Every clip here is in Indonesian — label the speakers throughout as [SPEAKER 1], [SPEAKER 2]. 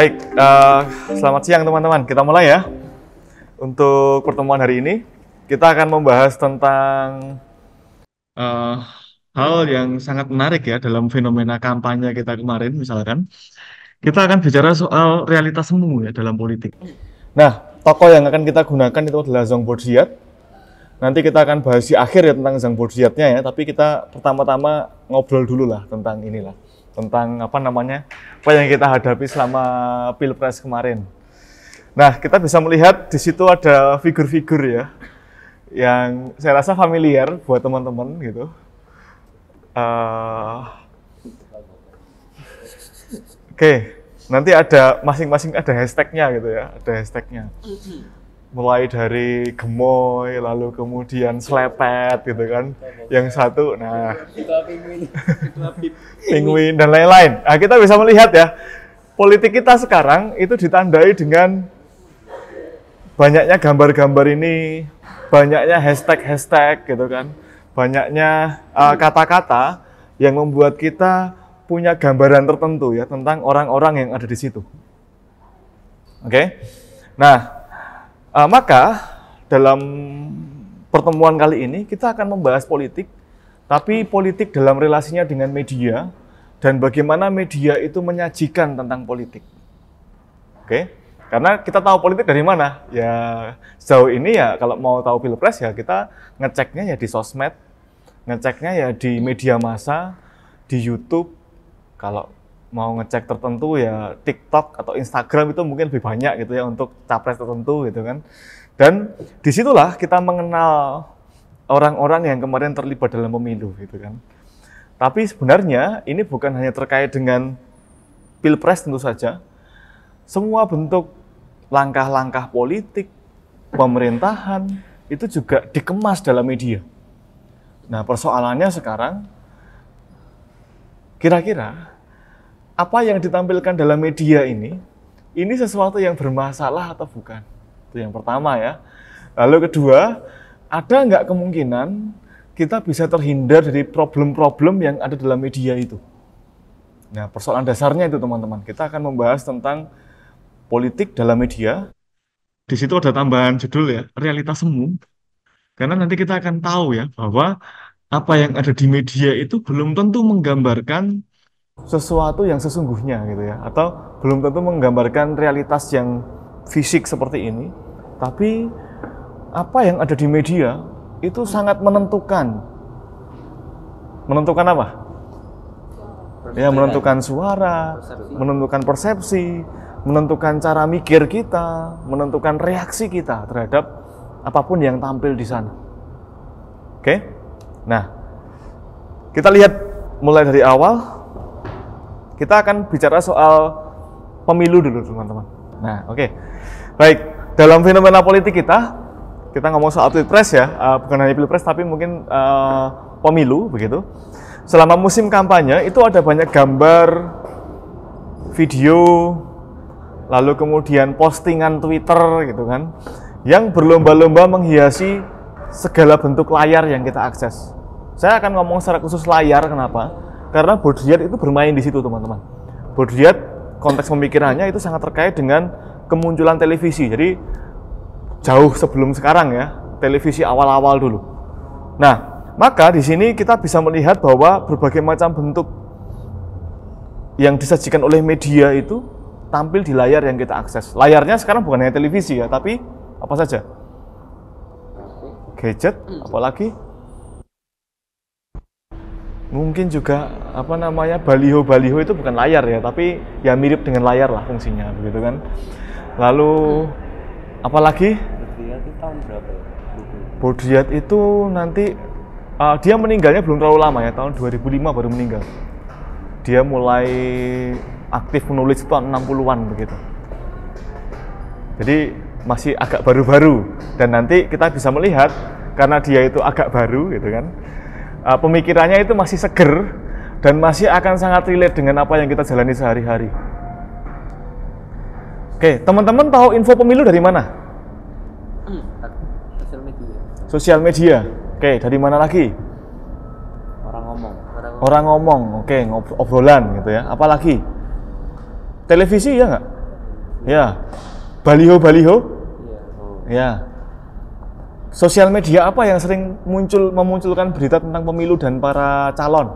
[SPEAKER 1] Baik, uh, selamat siang teman-teman. Kita mulai ya. Untuk pertemuan hari ini, kita akan membahas tentang uh, hal yang sangat menarik ya dalam fenomena kampanye kita kemarin misalkan. Kita akan bicara soal realitas semu ya dalam politik. Nah, tokoh yang akan kita gunakan itu adalah Zhang Borziat. Nanti kita akan bahas di akhir ya tentang Zhang Borziatnya ya, tapi kita pertama-tama ngobrol dulu lah tentang inilah tentang apa namanya apa yang kita hadapi selama pilpres kemarin. Nah kita bisa melihat di situ ada figur-figur ya yang saya rasa familiar buat teman-teman gitu. Uh, Oke, okay. nanti ada masing-masing ada hashtagnya gitu ya, ada hashtagnya mulai dari gemoy lalu kemudian selepet gitu kan yang satu nah penguin dan lain-lain nah kita bisa melihat ya politik kita sekarang itu ditandai dengan banyaknya gambar-gambar ini banyaknya hashtag-hashtag gitu kan banyaknya uh, kata-kata uh, yang membuat kita punya gambaran tertentu ya tentang orang-orang yang ada di situ oke okay? nah Uh, maka dalam pertemuan kali ini kita akan membahas politik, tapi politik dalam relasinya dengan media dan bagaimana media itu menyajikan tentang politik. Oke? Okay? Karena kita tahu politik dari mana? Ya Jauh ini ya kalau mau tahu pilpres ya kita ngeceknya ya di sosmed, ngeceknya ya di media massa, di YouTube. Kalau mau ngecek tertentu ya TikTok atau Instagram itu mungkin lebih banyak gitu ya untuk capres tertentu gitu kan. Dan disitulah kita mengenal orang-orang yang kemarin terlibat dalam pemilu gitu kan. Tapi sebenarnya ini bukan hanya terkait dengan pilpres tentu saja. Semua bentuk langkah-langkah politik, pemerintahan itu juga dikemas dalam media. Nah persoalannya sekarang, kira-kira apa yang ditampilkan dalam media ini, ini sesuatu yang bermasalah atau bukan? Itu yang pertama ya. Lalu kedua, ada nggak kemungkinan kita bisa terhindar dari problem-problem yang ada dalam media itu? Nah, persoalan dasarnya itu teman-teman. Kita akan membahas tentang politik dalam media. Di situ ada tambahan judul ya, realitas semu. Karena nanti kita akan tahu ya bahwa apa yang ada di media itu belum tentu menggambarkan sesuatu yang sesungguhnya gitu ya atau belum tentu menggambarkan realitas yang fisik seperti ini tapi apa yang ada di media itu sangat menentukan menentukan apa
[SPEAKER 2] ya menentukan
[SPEAKER 1] suara menentukan persepsi menentukan cara mikir kita menentukan reaksi kita terhadap apapun yang tampil di sana oke nah kita lihat mulai dari awal kita akan bicara soal pemilu dulu teman-teman. Nah, oke. Okay. Baik, dalam fenomena politik kita, kita ngomong soal pilpres ya, uh, bukan hanya pilpres tapi mungkin uh, pemilu begitu. Selama musim kampanye itu ada banyak gambar, video, lalu kemudian postingan Twitter gitu kan, yang berlomba-lomba menghiasi segala bentuk layar yang kita akses. Saya akan ngomong secara khusus layar, kenapa? Karena Baudrillard itu bermain di situ, teman-teman. Baudrillard konteks pemikirannya itu sangat terkait dengan kemunculan televisi. Jadi jauh sebelum sekarang ya, televisi awal-awal dulu. Nah, maka di sini kita bisa melihat bahwa berbagai macam bentuk yang disajikan oleh media itu tampil di layar yang kita akses. Layarnya sekarang bukan hanya televisi ya, tapi apa saja? Gadget, hmm. apalagi mungkin juga apa namanya baliho baliho itu bukan layar ya tapi ya mirip dengan layar lah fungsinya begitu kan lalu hmm. apalagi
[SPEAKER 2] Baudrillard itu tahun berapa
[SPEAKER 1] ya? itu nanti uh, dia meninggalnya belum terlalu lama ya tahun 2005 baru meninggal dia mulai aktif menulis tahun 60-an begitu jadi masih agak baru-baru dan nanti kita bisa melihat karena dia itu agak baru gitu kan uh, pemikirannya itu masih seger dan masih akan sangat relate dengan apa yang kita jalani sehari-hari. Oke, teman-teman tahu info pemilu dari mana?
[SPEAKER 3] Hmm. Sosial media.
[SPEAKER 1] Sosial media. Oke, dari mana lagi?
[SPEAKER 3] Orang ngomong. Orang
[SPEAKER 1] ngomong, ngomong. oke, ngob- obrolan gitu ya. Apalagi? Televisi ya nggak? Iya. Ya. Baliho-baliho? Ya. Oh. Iya sosial media apa yang sering muncul memunculkan berita tentang pemilu dan para calon?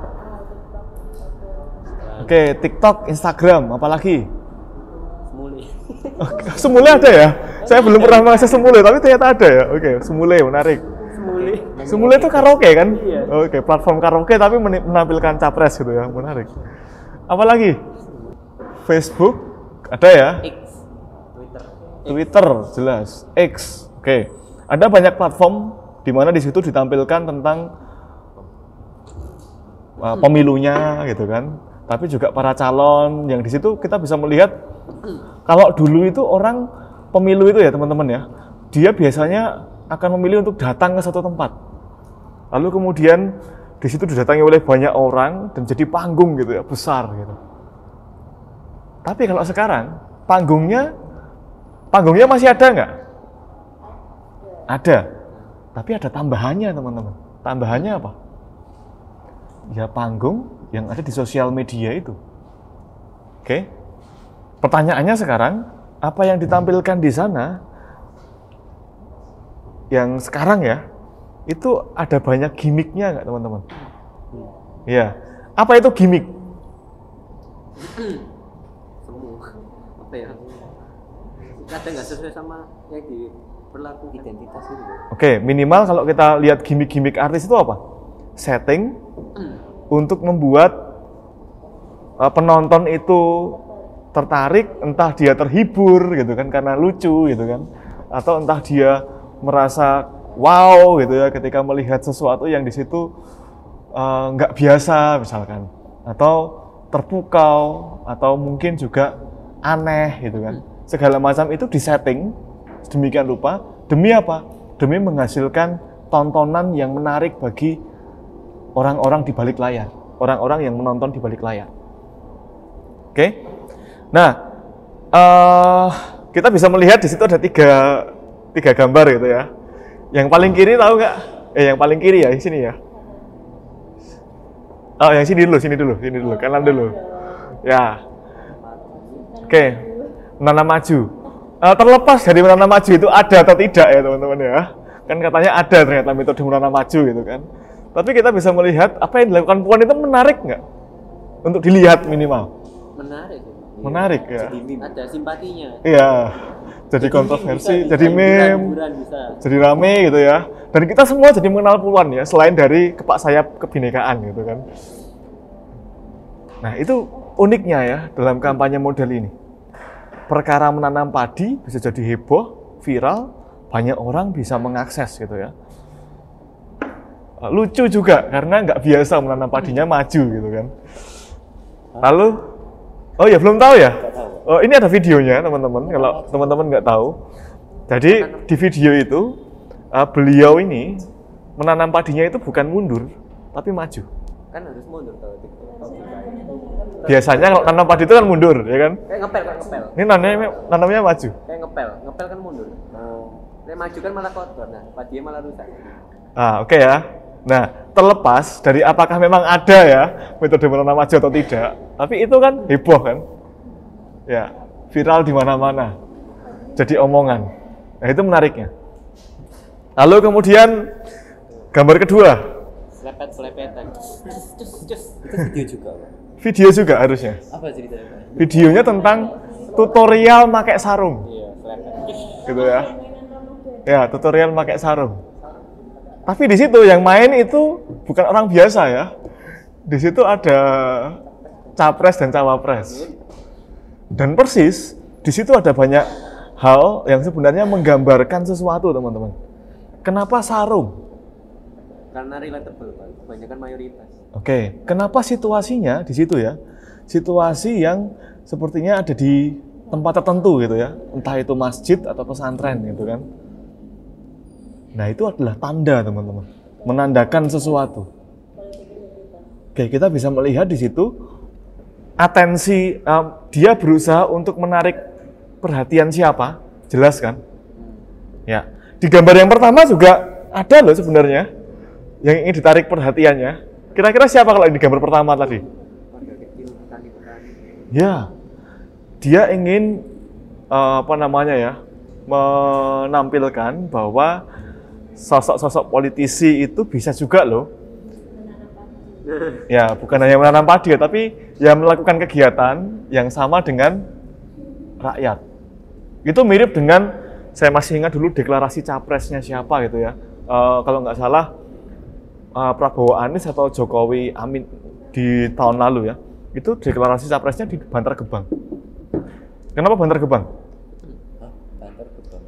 [SPEAKER 1] Oke, okay, TikTok, Instagram, apalagi? Semule. Okay, semule ada ya? Saya belum pernah mengakses semule, tapi ternyata ada ya. Oke, okay, semule menarik.
[SPEAKER 2] Semule. Semule itu
[SPEAKER 1] karaoke kan? Iya. Oke, okay, platform karaoke tapi menampilkan capres gitu ya, menarik. Apalagi? Facebook ada ya?
[SPEAKER 2] X. Twitter.
[SPEAKER 1] Twitter jelas. X. Oke. Okay. Ada banyak platform di mana di situ ditampilkan tentang uh, hmm. pemilunya gitu kan. Tapi juga para calon yang di situ kita bisa melihat kalau dulu itu orang pemilu itu ya teman-teman ya, dia biasanya akan memilih untuk datang ke satu tempat. Lalu kemudian di situ didatangi oleh banyak orang dan jadi panggung gitu ya, besar gitu. Tapi kalau sekarang panggungnya panggungnya masih ada nggak? Ada. Tapi ada tambahannya, teman-teman. Tambahannya apa? Ya panggung yang ada di sosial media itu. Oke. Pertanyaannya sekarang, apa yang ditampilkan di sana yang sekarang ya, itu ada banyak gimmicknya nggak teman-teman? Ya. Apa itu gimmick?
[SPEAKER 3] Semua apa ya? nggak sesuai
[SPEAKER 4] sama yang di berlaku identitas itu.
[SPEAKER 1] Oke, minimal kalau kita lihat gimmick-gimmick artis itu apa? Setting hmm. untuk membuat uh, penonton itu tertarik, entah dia terhibur gitu kan karena lucu gitu kan, atau entah dia merasa wow gitu ya ketika melihat sesuatu yang di situ eh, nggak uh, biasa misalkan, atau terpukau, atau mungkin juga aneh gitu kan. Hmm. Segala macam itu disetting sedemikian rupa demi apa? Demi menghasilkan tontonan yang menarik bagi orang-orang di balik layar, orang-orang yang menonton di balik layar. Oke, okay? nah uh, kita bisa melihat di situ ada tiga tiga gambar gitu ya. Yang paling kiri tahu nggak? Eh yang paling kiri ya, di sini ya. Oh, yang sini dulu, sini dulu, sini dulu, kanan dulu. Ya. Oke. Okay. Nana maju. Eh, terlepas dari merana maju itu ada atau tidak ya teman-teman ya kan katanya ada ternyata metode merana maju gitu kan tapi kita bisa melihat apa yang dilakukan puan itu menarik nggak untuk dilihat minimal
[SPEAKER 2] menarik menarik ya, Jadi, ada simpatinya iya
[SPEAKER 1] jadi, jadi kontroversi, bisa, jadi meme, jadi rame gitu ya. Dan kita semua jadi mengenal Puan ya, selain dari kepak sayap kebinekaan gitu kan. Nah itu uniknya ya dalam kampanye model ini perkara menanam padi bisa jadi heboh, viral, banyak orang bisa mengakses gitu ya. Eh, lucu juga karena nggak biasa menanam padinya hmm. maju gitu kan. Lalu, oh ya belum tahu ya. Oh, ini ada videonya teman-teman. Kalau teman-teman nggak tahu, jadi di video itu eh, beliau ini menanam padinya itu bukan mundur tapi maju.
[SPEAKER 3] Kan harus mundur kalau biasanya kalau nanam padi itu kan mundur ya kan kayak ngepel kan ngepel
[SPEAKER 1] ini nanamnya nanamnya maju
[SPEAKER 3] kayak ngepel ngepel kan mundur oh. Ini oh. maju kan malah kotor nah padinya malah rusak
[SPEAKER 1] ah oke okay ya nah terlepas dari apakah memang ada ya metode menanam maju atau tidak tapi itu kan heboh kan ya viral di mana-mana jadi omongan nah itu menariknya lalu kemudian gambar kedua
[SPEAKER 4] selepet selepetan itu video juga
[SPEAKER 1] video juga harusnya. Apa ceritanya? Videonya tentang tutorial pakai sarung. Iya, gitu ya. Ya, tutorial pakai sarung. Tapi di situ yang main itu bukan orang biasa ya. Di situ ada capres dan cawapres. Dan persis di situ ada banyak hal yang sebenarnya menggambarkan sesuatu, teman-teman. Kenapa sarung?
[SPEAKER 3] karena relatable kebanyakan mayoritas.
[SPEAKER 1] Oke, okay. kenapa situasinya di situ ya? Situasi yang sepertinya ada di tempat tertentu gitu ya, entah itu masjid atau pesantren gitu kan. Nah itu adalah tanda teman-teman, menandakan sesuatu. Oke, kita bisa melihat di situ atensi um, dia berusaha untuk menarik perhatian siapa, jelas kan? Ya, di gambar yang pertama juga ada loh sebenarnya yang ingin ditarik perhatiannya, kira-kira siapa kalau ini gambar pertama tadi? Ya, dia ingin eh, apa namanya ya menampilkan bahwa sosok-sosok politisi itu bisa juga loh. Ya, bukan hanya menanam padi ya, tapi ya melakukan kegiatan yang sama dengan rakyat. Itu mirip dengan saya masih ingat dulu deklarasi capresnya siapa gitu ya. Uh, kalau nggak salah uh, Prabowo Anies atau Jokowi Amin di tahun lalu ya, itu deklarasi capresnya di Bantar Gebang. Kenapa Bantar Gebang?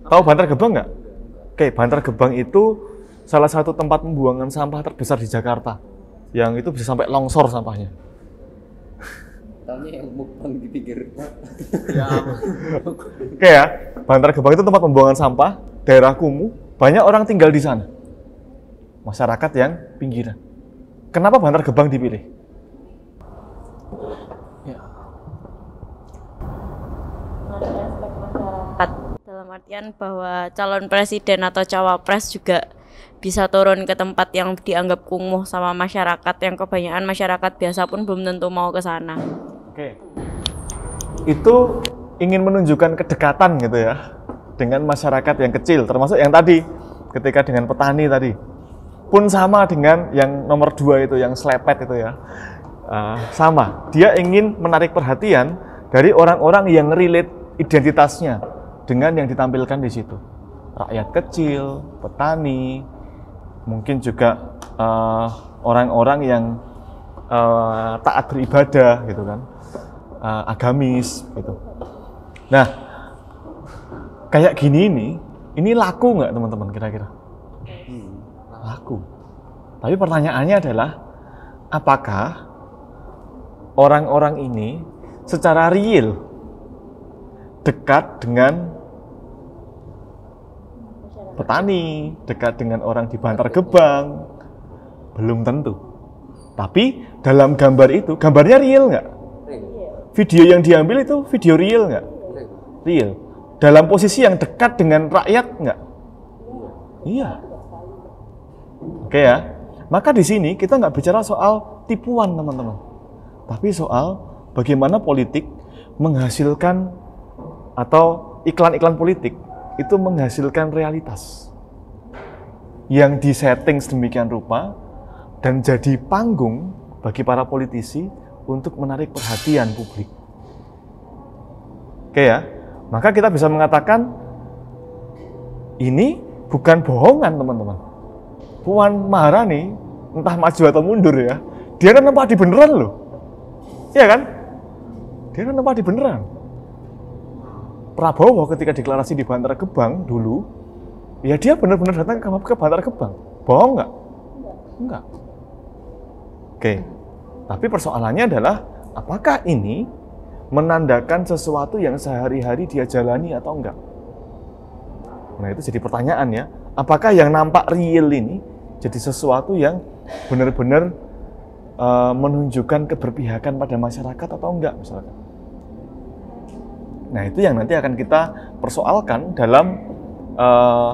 [SPEAKER 2] Tahu Bantar Gebang
[SPEAKER 1] nggak? Oke, Bantar Gebang itu salah satu tempat pembuangan sampah terbesar di Jakarta. Yang itu bisa sampai longsor sampahnya.
[SPEAKER 4] Tanya yang mukbang di pinggir. Ya, Oke ya,
[SPEAKER 1] Bantar Gebang itu tempat pembuangan sampah, daerah kumuh, banyak orang tinggal di sana masyarakat yang pinggiran. Kenapa Bantar Gebang dipilih?
[SPEAKER 4] Ya. Dalam artian bahwa calon presiden atau cawapres juga bisa turun ke tempat yang dianggap kumuh sama masyarakat yang kebanyakan masyarakat biasa pun belum tentu mau ke sana.
[SPEAKER 2] Oke.
[SPEAKER 1] Itu ingin menunjukkan kedekatan gitu ya dengan masyarakat yang kecil termasuk yang tadi ketika dengan petani tadi pun sama dengan yang nomor dua itu, yang selepet itu ya. Uh, sama, dia ingin menarik perhatian dari orang-orang yang relate identitasnya dengan yang ditampilkan di situ. Rakyat kecil, petani, mungkin juga orang ah, orang-orang yang uh, taat beribadah gitu kan, uh, agamis gitu. Nah, kayak gini ini, ini laku nggak teman-teman kira-kira? laku. Tapi pertanyaannya adalah, apakah orang-orang ini secara real dekat dengan petani, dekat dengan orang di Bantar Gebang? Belum tentu. Tapi dalam gambar itu, gambarnya real nggak? Video yang diambil itu video real nggak? Real. Dalam posisi yang dekat dengan rakyat nggak? Iya. Oke ya. Maka di sini kita nggak bicara soal tipuan teman-teman, tapi soal bagaimana politik menghasilkan atau iklan-iklan politik itu menghasilkan realitas yang disetting sedemikian rupa dan jadi panggung bagi para politisi untuk menarik perhatian publik. Oke ya, maka kita bisa mengatakan ini bukan bohongan teman-teman Puan Maharani entah maju atau mundur ya, dia kan tempat di beneran loh. Iya kan? Dia kan tempat di beneran. Prabowo ketika deklarasi di Bantar Gebang dulu, ya dia benar-benar datang ke, ke Bantar Gebang. Bohong nggak? Enggak. Oke. Tapi persoalannya adalah apakah ini menandakan sesuatu yang sehari-hari dia jalani atau enggak? Nah, itu jadi pertanyaan ya. Apakah yang nampak real ini jadi sesuatu yang benar-benar uh, menunjukkan keberpihakan pada masyarakat atau enggak misalkan. Nah itu yang nanti akan kita persoalkan dalam uh,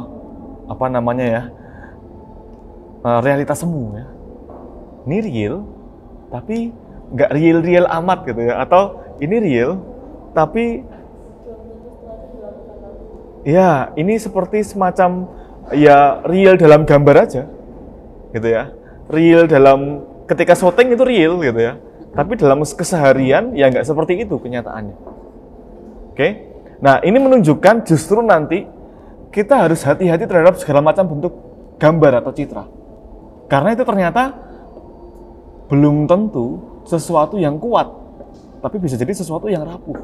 [SPEAKER 1] apa namanya ya uh, realitas semu ya. Ini real tapi nggak real real amat gitu ya atau ini real tapi ya ini seperti semacam ya real dalam gambar aja gitu ya real dalam ketika syuting itu real gitu ya tapi dalam keseharian ya nggak seperti itu kenyataannya oke nah ini menunjukkan justru nanti kita harus hati-hati terhadap segala macam bentuk gambar atau citra karena itu ternyata belum tentu sesuatu yang kuat tapi bisa jadi sesuatu yang rapuh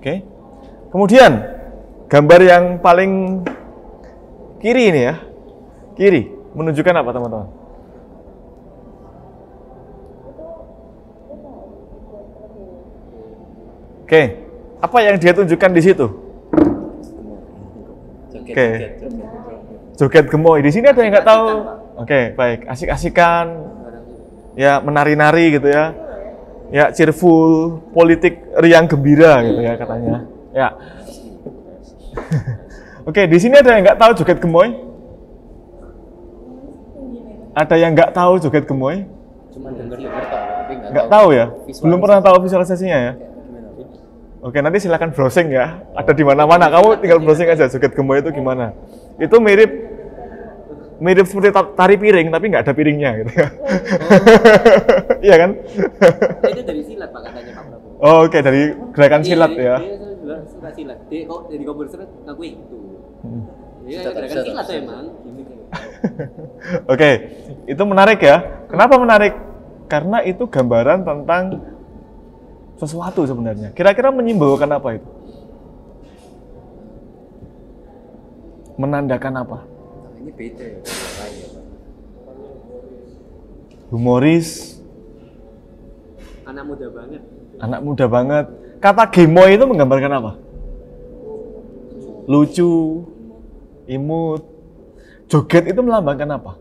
[SPEAKER 1] oke kemudian gambar yang paling kiri ini ya Kiri menunjukkan apa teman-teman? Oke, apa yang dia tunjukkan di situ? Oke, joget gemoy. Di sini ada yang nggak tahu? Oke, baik. Asik-asikan, ya menari-nari gitu ya. Ya, cheerful, politik riang gembira gitu ya katanya. Ya. Oke, di sini ada yang nggak tahu joget gemoy? ada yang nggak tahu joget gemoy?
[SPEAKER 4] Cuma dengar dengar tahu, tapi nggak tahu, tahu ya. Belum pernah
[SPEAKER 1] tahu visualisasinya ya. Oke, nanti silahkan browsing ya. Ada di mana-mana. Kamu tinggal browsing aja joget gemoy itu gimana. Itu mirip mirip seperti tari piring tapi nggak ada piringnya gitu ya. Oh. iya kan? Nah,
[SPEAKER 3] itu dari silat Pak katanya Pak Prabowo.
[SPEAKER 1] Oh, oke dari gerakan iya, silat iya, ya.
[SPEAKER 3] Dia suka silat. Dia kok dari komputer ngakuin itu. Dia hmm. gerakan silat emang.
[SPEAKER 1] Oke, okay. itu menarik ya. Kenapa menarik? Karena itu gambaran tentang sesuatu sebenarnya. Kira-kira menyimbolkan apa itu? Menandakan apa?
[SPEAKER 4] Ini beda ya. ya
[SPEAKER 1] Humoris.
[SPEAKER 4] Anak muda banget.
[SPEAKER 1] Anak muda banget. Kata gemoy itu menggambarkan apa? Lucu, imut, Joget itu melambangkan apa?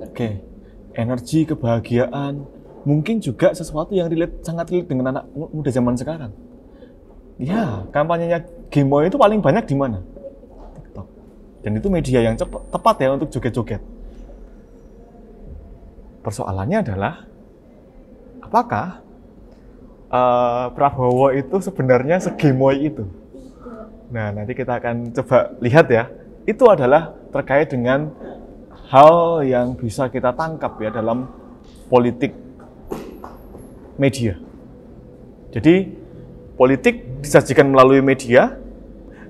[SPEAKER 1] Oke, okay. energi, kebahagiaan, mungkin juga sesuatu yang relate, sangat relate dengan anak muda zaman sekarang. Ya, kampanyenya Game Boy itu paling banyak di mana? TikTok. Dan itu media yang cepat, tepat ya untuk joget-joget. Persoalannya adalah, apakah uh, Prabowo itu sebenarnya segemoy itu? Nah, nanti kita akan coba lihat ya. Itu adalah terkait dengan hal yang bisa kita tangkap ya dalam politik media. Jadi, politik disajikan melalui media.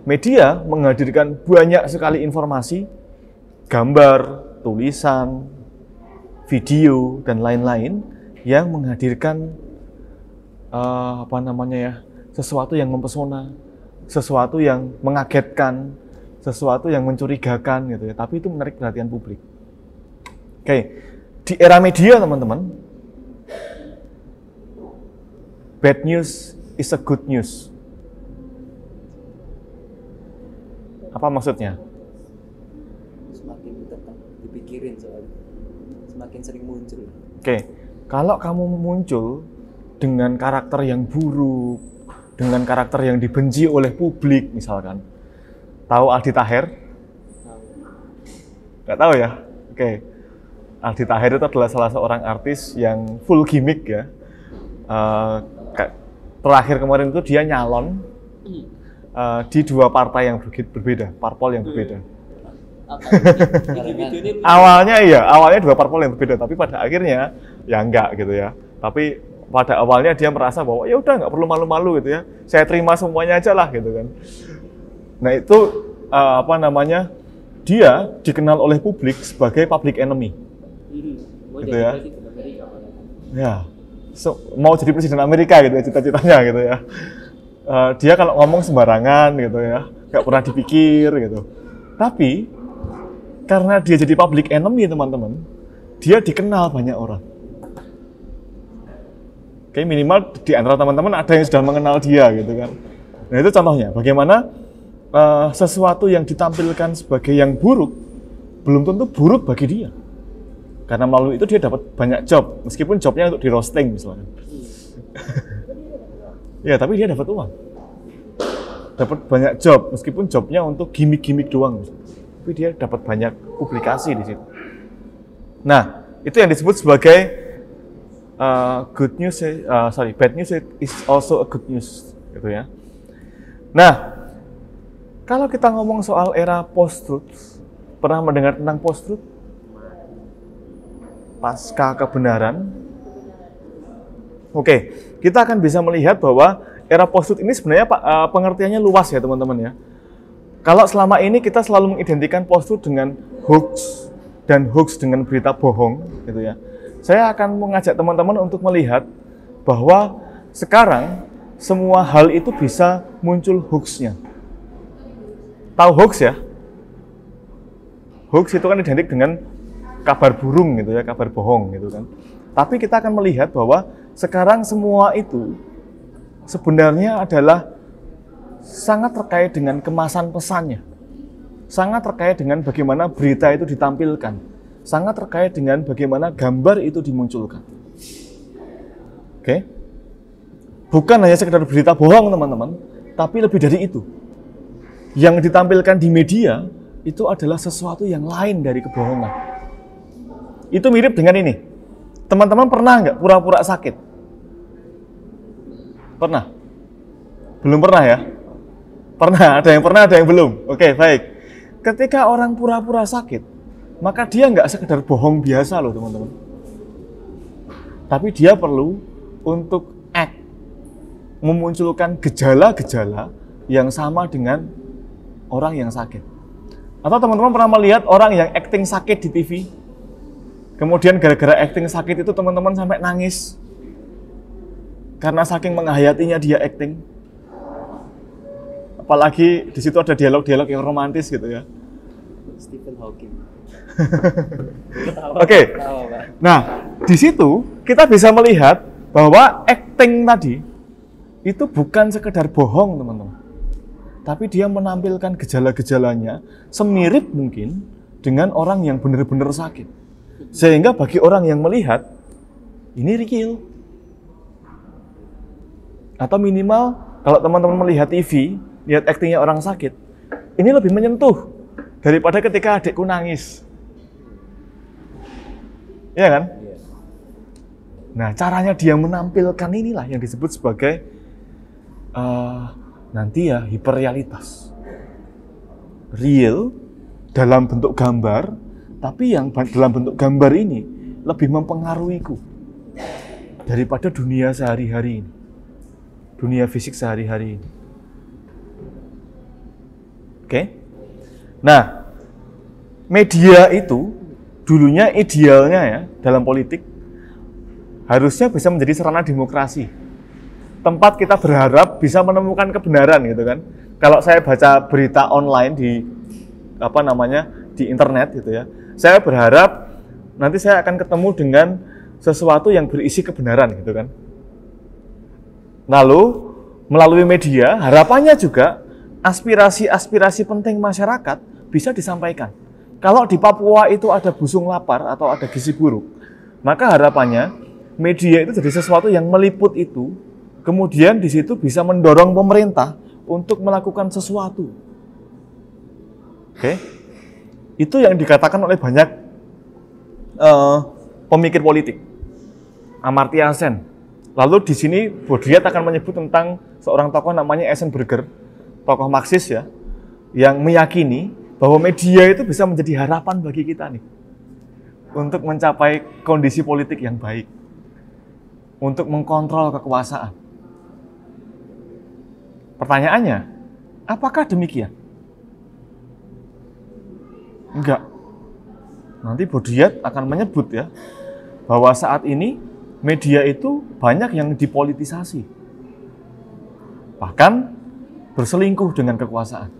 [SPEAKER 1] Media menghadirkan banyak sekali informasi, gambar, tulisan, video dan lain-lain yang menghadirkan uh, apa namanya ya, sesuatu yang mempesona, sesuatu yang mengagetkan, sesuatu yang mencurigakan gitu ya, tapi itu menarik perhatian publik. Oke, di era media teman-teman, bad news is a good news. Apa maksudnya?
[SPEAKER 4] Semakin dipikirin soalnya, semakin sering muncul.
[SPEAKER 1] Oke, kalau kamu muncul dengan karakter yang buruk, dengan karakter yang dibenci oleh publik misalkan. Tahu Aldi Taher? Nggak tahu ya? Oke. Okay. Aldi Taher itu adalah salah seorang artis yang full gimmick ya. Uh, terakhir kemarin itu dia nyalon uh, di dua partai yang berbeda, parpol yang berbeda. Hmm. awalnya iya, awalnya dua parpol yang berbeda, tapi pada akhirnya ya enggak gitu ya. Tapi pada awalnya dia merasa bahwa ya udah nggak perlu malu-malu gitu ya saya terima semuanya aja lah gitu kan nah itu uh, apa namanya dia dikenal oleh publik sebagai public enemy
[SPEAKER 2] hmm, gitu ya
[SPEAKER 1] ya so, mau jadi presiden Amerika gitu ya cita-citanya gitu ya uh, dia kalau ngomong sembarangan gitu ya nggak pernah dipikir gitu tapi karena dia jadi public enemy teman-teman dia dikenal banyak orang Oke, minimal di antara teman-teman ada yang sudah mengenal dia gitu kan. Nah, itu contohnya bagaimana uh, sesuatu yang ditampilkan sebagai yang buruk belum tentu buruk bagi dia. Karena melalui itu dia dapat banyak job, meskipun jobnya untuk di roasting misalnya. ya, tapi dia dapat uang. Dapat banyak job, meskipun jobnya untuk gimmick-gimmick doang. Tapi dia dapat banyak publikasi di situ. Nah, itu yang disebut sebagai uh, good news uh, sorry bad news is also a good news gitu ya. Nah, kalau kita ngomong soal era post truth, pernah mendengar tentang post truth? Pasca kebenaran. Oke, kita akan bisa melihat bahwa era post truth ini sebenarnya uh, pengertiannya luas ya teman-teman ya. Kalau selama ini kita selalu mengidentikan post truth dengan hoax dan hoax dengan berita bohong gitu ya saya akan mengajak teman-teman untuk melihat bahwa sekarang semua hal itu bisa muncul hoaxnya. Tahu hoax ya? Hoax itu kan identik dengan kabar burung gitu ya, kabar bohong gitu kan. Tapi kita akan melihat bahwa sekarang semua itu sebenarnya adalah sangat terkait dengan kemasan pesannya sangat terkait dengan bagaimana berita itu ditampilkan sangat terkait dengan bagaimana gambar itu dimunculkan. Oke? Okay? Bukan hanya sekedar berita bohong, teman-teman, tapi lebih dari itu. Yang ditampilkan di media itu adalah sesuatu yang lain dari kebohongan. Itu mirip dengan ini. Teman-teman pernah nggak pura-pura sakit? Pernah? Belum pernah ya? Pernah, ada yang pernah, ada yang belum. Oke, okay, baik. Ketika orang pura-pura sakit, maka dia nggak sekedar bohong biasa loh teman-teman. Tapi dia perlu untuk act, memunculkan gejala-gejala yang sama dengan orang yang sakit. Atau teman-teman pernah melihat orang yang acting sakit di TV? Kemudian gara-gara acting sakit itu teman-teman sampai nangis. Karena saking menghayatinya dia acting. Apalagi di situ ada dialog-dialog yang romantis gitu ya.
[SPEAKER 4] Stephen Hawking. Oke. Okay. Nah, di
[SPEAKER 1] situ kita bisa melihat bahwa acting tadi itu bukan sekedar bohong, teman-teman. Tapi dia menampilkan gejala-gejalanya semirip mungkin dengan orang yang benar-benar sakit. Sehingga bagi orang yang melihat, ini real. Atau minimal kalau teman-teman melihat TV, lihat aktingnya orang sakit, ini lebih menyentuh daripada ketika adikku nangis Iya kan? Nah, caranya dia menampilkan inilah yang disebut sebagai uh, nanti ya hiperrealitas. Real dalam bentuk gambar, tapi yang dalam bentuk gambar ini lebih mempengaruhiku daripada dunia sehari-hari ini. Dunia fisik sehari-hari ini. Oke? Okay? Nah, media itu dulunya idealnya ya dalam politik harusnya bisa menjadi sarana demokrasi. Tempat kita berharap bisa menemukan kebenaran gitu kan. Kalau saya baca berita online di apa namanya di internet gitu ya, saya berharap nanti saya akan ketemu dengan sesuatu yang berisi kebenaran gitu kan. Lalu melalui media harapannya juga aspirasi-aspirasi penting masyarakat bisa disampaikan kalau di Papua itu ada busung lapar atau ada gizi buruk, maka harapannya media itu jadi sesuatu yang meliput itu, kemudian di situ bisa mendorong pemerintah untuk melakukan sesuatu. Oke, okay? itu yang dikatakan oleh banyak uh, pemikir politik. Amartya Sen. Lalu di sini Baudrillard akan menyebut tentang seorang tokoh namanya Essen Berger, tokoh Marxis ya, yang meyakini bahwa media itu bisa menjadi harapan bagi kita nih untuk mencapai kondisi politik yang baik, untuk mengkontrol kekuasaan. Pertanyaannya, apakah demikian? Enggak. Nanti Bodiat akan menyebut ya, bahwa saat ini media itu banyak yang dipolitisasi. Bahkan berselingkuh dengan kekuasaan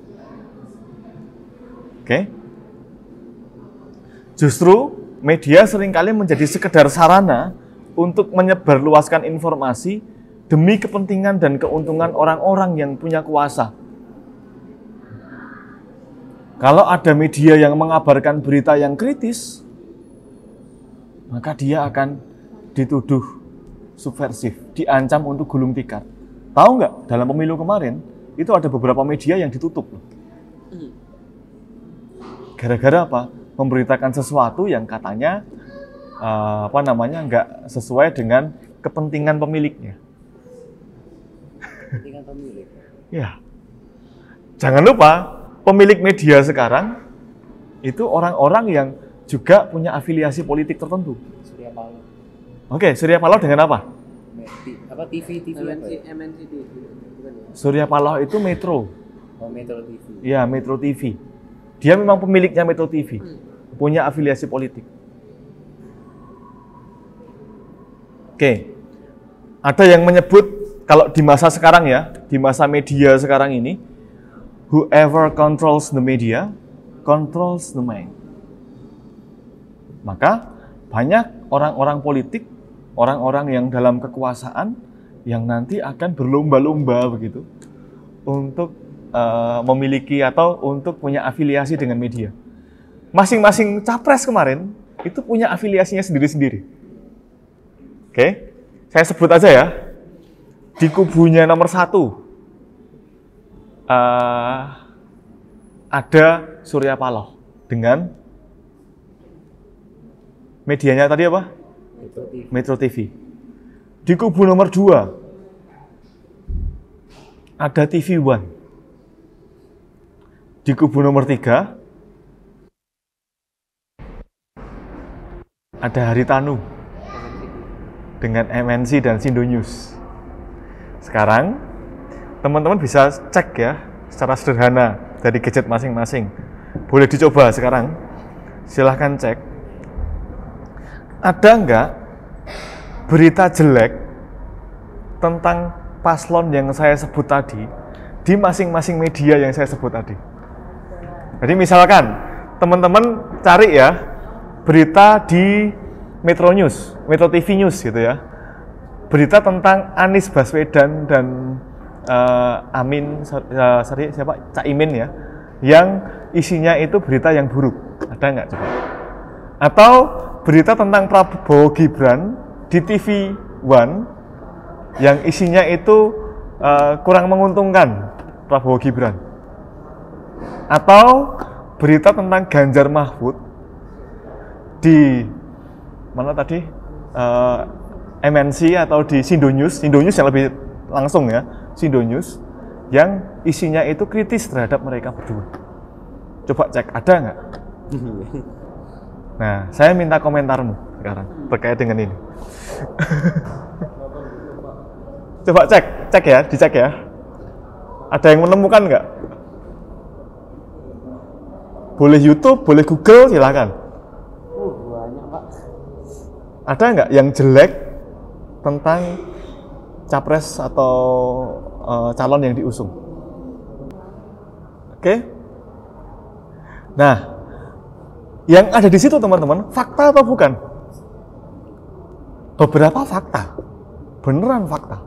[SPEAKER 1] okay? justru media seringkali menjadi sekedar sarana untuk menyebarluaskan informasi demi kepentingan dan keuntungan orang-orang yang punya kuasa. Kalau ada media yang mengabarkan berita yang kritis, maka dia akan dituduh subversif, diancam untuk gulung tikar. Tahu nggak, dalam pemilu kemarin, itu ada beberapa media yang ditutup loh. Gara-gara apa? Memberitakan sesuatu yang katanya uh, apa namanya nggak sesuai dengan kepentingan pemiliknya.
[SPEAKER 4] Kepentingan pemilik.
[SPEAKER 1] ya. Jangan lupa pemilik media sekarang itu orang-orang yang juga punya afiliasi politik tertentu. Surya Paloh. Oke, Surya Paloh dengan apa?
[SPEAKER 4] apa TV TV ya? MNC, MNC TV. Ya?
[SPEAKER 1] Surya Paloh itu Metro.
[SPEAKER 4] Oh, Metro TV.
[SPEAKER 1] Iya, Metro TV. Dia memang pemiliknya Metro TV, hmm. punya afiliasi politik. Oke, ada yang menyebut kalau di masa sekarang ya, di masa media sekarang ini, whoever controls the media controls the mind. Maka banyak orang-orang politik, orang-orang yang dalam kekuasaan yang nanti akan berlomba-lomba begitu untuk Eh, memiliki atau untuk punya afiliasi dengan media. Masing-masing capres kemarin itu punya afiliasinya sendiri-sendiri. Oke, okay? saya sebut aja ya. Di kubunya nomor satu uh, ada Surya Paloh dengan medianya tadi apa? Metro TV. Metro TV. Di kubu nomor dua ada TV One di kubu nomor tiga ada Haritanu dengan MNC dan Sindo News. Sekarang teman-teman bisa cek ya secara sederhana dari gadget masing-masing. Boleh dicoba sekarang. Silahkan cek. Ada nggak berita jelek tentang paslon yang saya sebut tadi di masing-masing media yang saya sebut tadi? Jadi misalkan teman-teman cari ya berita di Metro News, Metro TV News gitu ya. Berita tentang Anies Baswedan dan uh, Amin uh, sorry, siapa Cak Imin ya yang isinya itu berita yang buruk. Ada nggak coba? Atau berita tentang Prabowo Gibran di TV One yang isinya itu uh, kurang menguntungkan Prabowo Gibran atau berita tentang Ganjar Mahfud di mana tadi uh, eh, MNC atau di Sindo News, Sindo News yang lebih langsung ya, Sindo News yang isinya itu kritis terhadap mereka berdua. Coba cek ada nggak? Nah, saya minta komentarmu sekarang terkait dengan ini. Coba cek, cek ya, dicek ya. Ada yang menemukan nggak? boleh YouTube, boleh Google, silakan.
[SPEAKER 3] Oh banyak pak.
[SPEAKER 1] Ada nggak yang jelek tentang capres atau uh, calon yang diusung? Oke. Okay? Nah, yang ada di situ teman-teman, fakta atau bukan? Beberapa fakta, beneran fakta.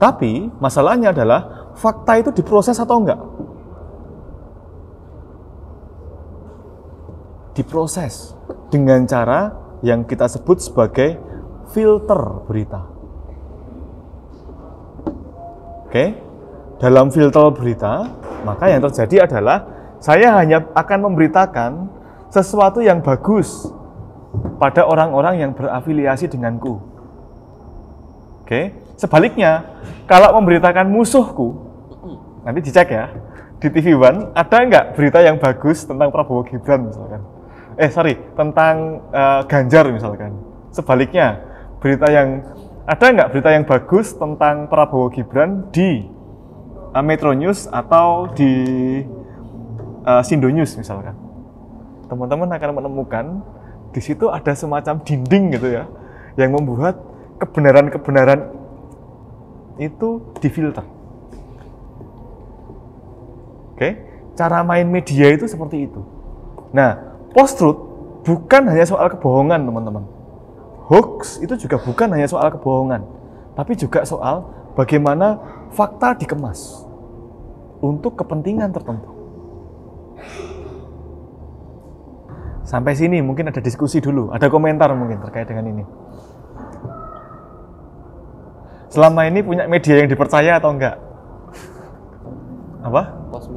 [SPEAKER 1] Tapi masalahnya adalah fakta itu diproses atau enggak? diproses dengan cara yang kita sebut sebagai filter berita. Oke, dalam filter berita, maka yang terjadi adalah saya hanya akan memberitakan sesuatu yang bagus pada orang-orang yang berafiliasi denganku. Oke, sebaliknya, kalau memberitakan musuhku, nanti dicek ya, di TV One ada nggak berita yang bagus tentang Prabowo Gibran misalnya? eh sorry tentang uh, Ganjar misalkan sebaliknya berita yang ada nggak berita yang bagus tentang Prabowo Gibran di uh, Metro News atau di uh, Sindo News misalkan teman-teman akan menemukan di situ ada semacam dinding gitu ya yang membuat kebenaran-kebenaran itu difilter. Oke, cara main media itu seperti itu. Nah, Post truth bukan hanya soal kebohongan, teman-teman. Hoax itu juga bukan hanya soal kebohongan, tapi juga soal bagaimana fakta dikemas untuk kepentingan tertentu. Sampai sini mungkin ada diskusi dulu, ada komentar mungkin terkait dengan ini. Selama ini punya media yang dipercaya atau enggak?
[SPEAKER 4] Apa? post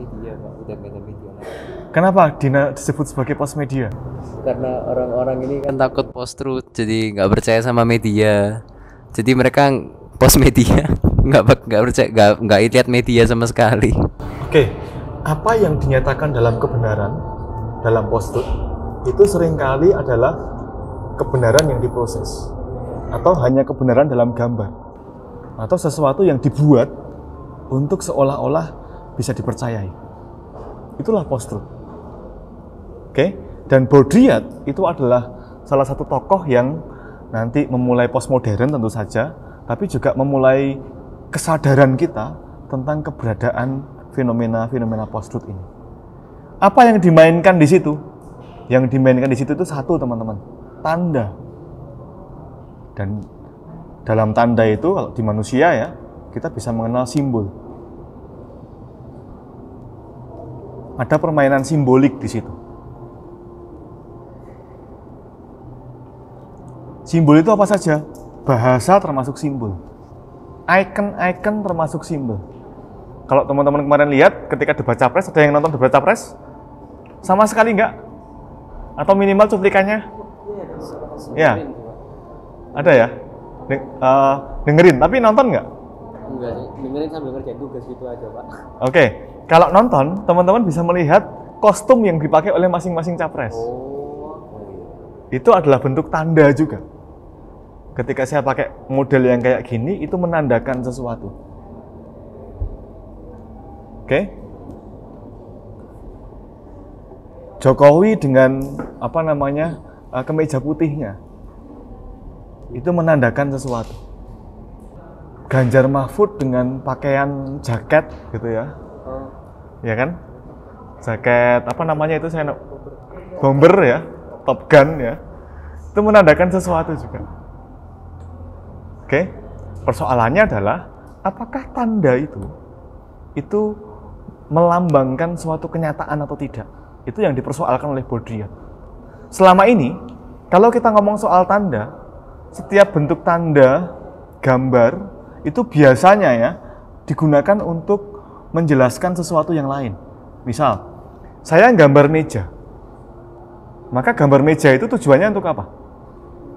[SPEAKER 1] Kenapa Dina disebut sebagai post media?
[SPEAKER 4] Karena orang-orang ini kan takut post truth, jadi nggak percaya sama media. Jadi mereka post media, nggak nggak percaya, nggak nggak lihat media sama sekali. Oke,
[SPEAKER 1] okay. apa yang dinyatakan dalam kebenaran dalam post truth itu seringkali adalah kebenaran yang diproses atau hanya kebenaran dalam gambar atau sesuatu yang dibuat untuk seolah-olah bisa dipercayai. Itulah post truth okay? dan Baudrillard itu adalah salah satu tokoh yang nanti memulai postmodern tentu saja tapi juga memulai kesadaran kita tentang keberadaan fenomena-fenomena post-truth ini. Apa yang dimainkan di situ? Yang dimainkan di situ itu satu teman-teman, tanda. Dan dalam tanda itu kalau di manusia ya, kita bisa mengenal simbol. Ada permainan simbolik di situ Simbol itu apa saja? Bahasa termasuk simbol. Icon-icon termasuk simbol. Kalau teman-teman kemarin lihat ketika debat capres, ada yang nonton debat capres? Sama sekali enggak? Atau minimal cuplikannya?
[SPEAKER 3] Ya. Ada ya?
[SPEAKER 1] Deng uh, dengerin, tapi nonton nggak?
[SPEAKER 3] Enggak dengerin sambil ngerjain tugas gitu aja, Pak. Oke,
[SPEAKER 1] okay. kalau nonton, teman-teman bisa melihat kostum yang dipakai oleh masing-masing capres. Oh, iya. Itu adalah bentuk tanda juga ketika saya pakai model yang kayak gini itu menandakan sesuatu. Oke. Okay? Jokowi dengan apa namanya eh, kemeja putihnya itu menandakan sesuatu. Ganjar Mahfud dengan pakaian jaket gitu ya,
[SPEAKER 2] hmm.
[SPEAKER 1] ya kan? Jaket apa namanya itu saya bomber ya, Top Gun ya, itu menandakan sesuatu juga. Oke, persoalannya adalah apakah tanda itu itu melambangkan suatu kenyataan atau tidak? Itu yang dipersoalkan oleh Baudrillard. Ya. Selama ini, kalau kita ngomong soal tanda, setiap bentuk tanda, gambar, itu biasanya ya digunakan untuk menjelaskan sesuatu yang lain. Misal, saya gambar meja. Maka gambar meja itu tujuannya untuk apa?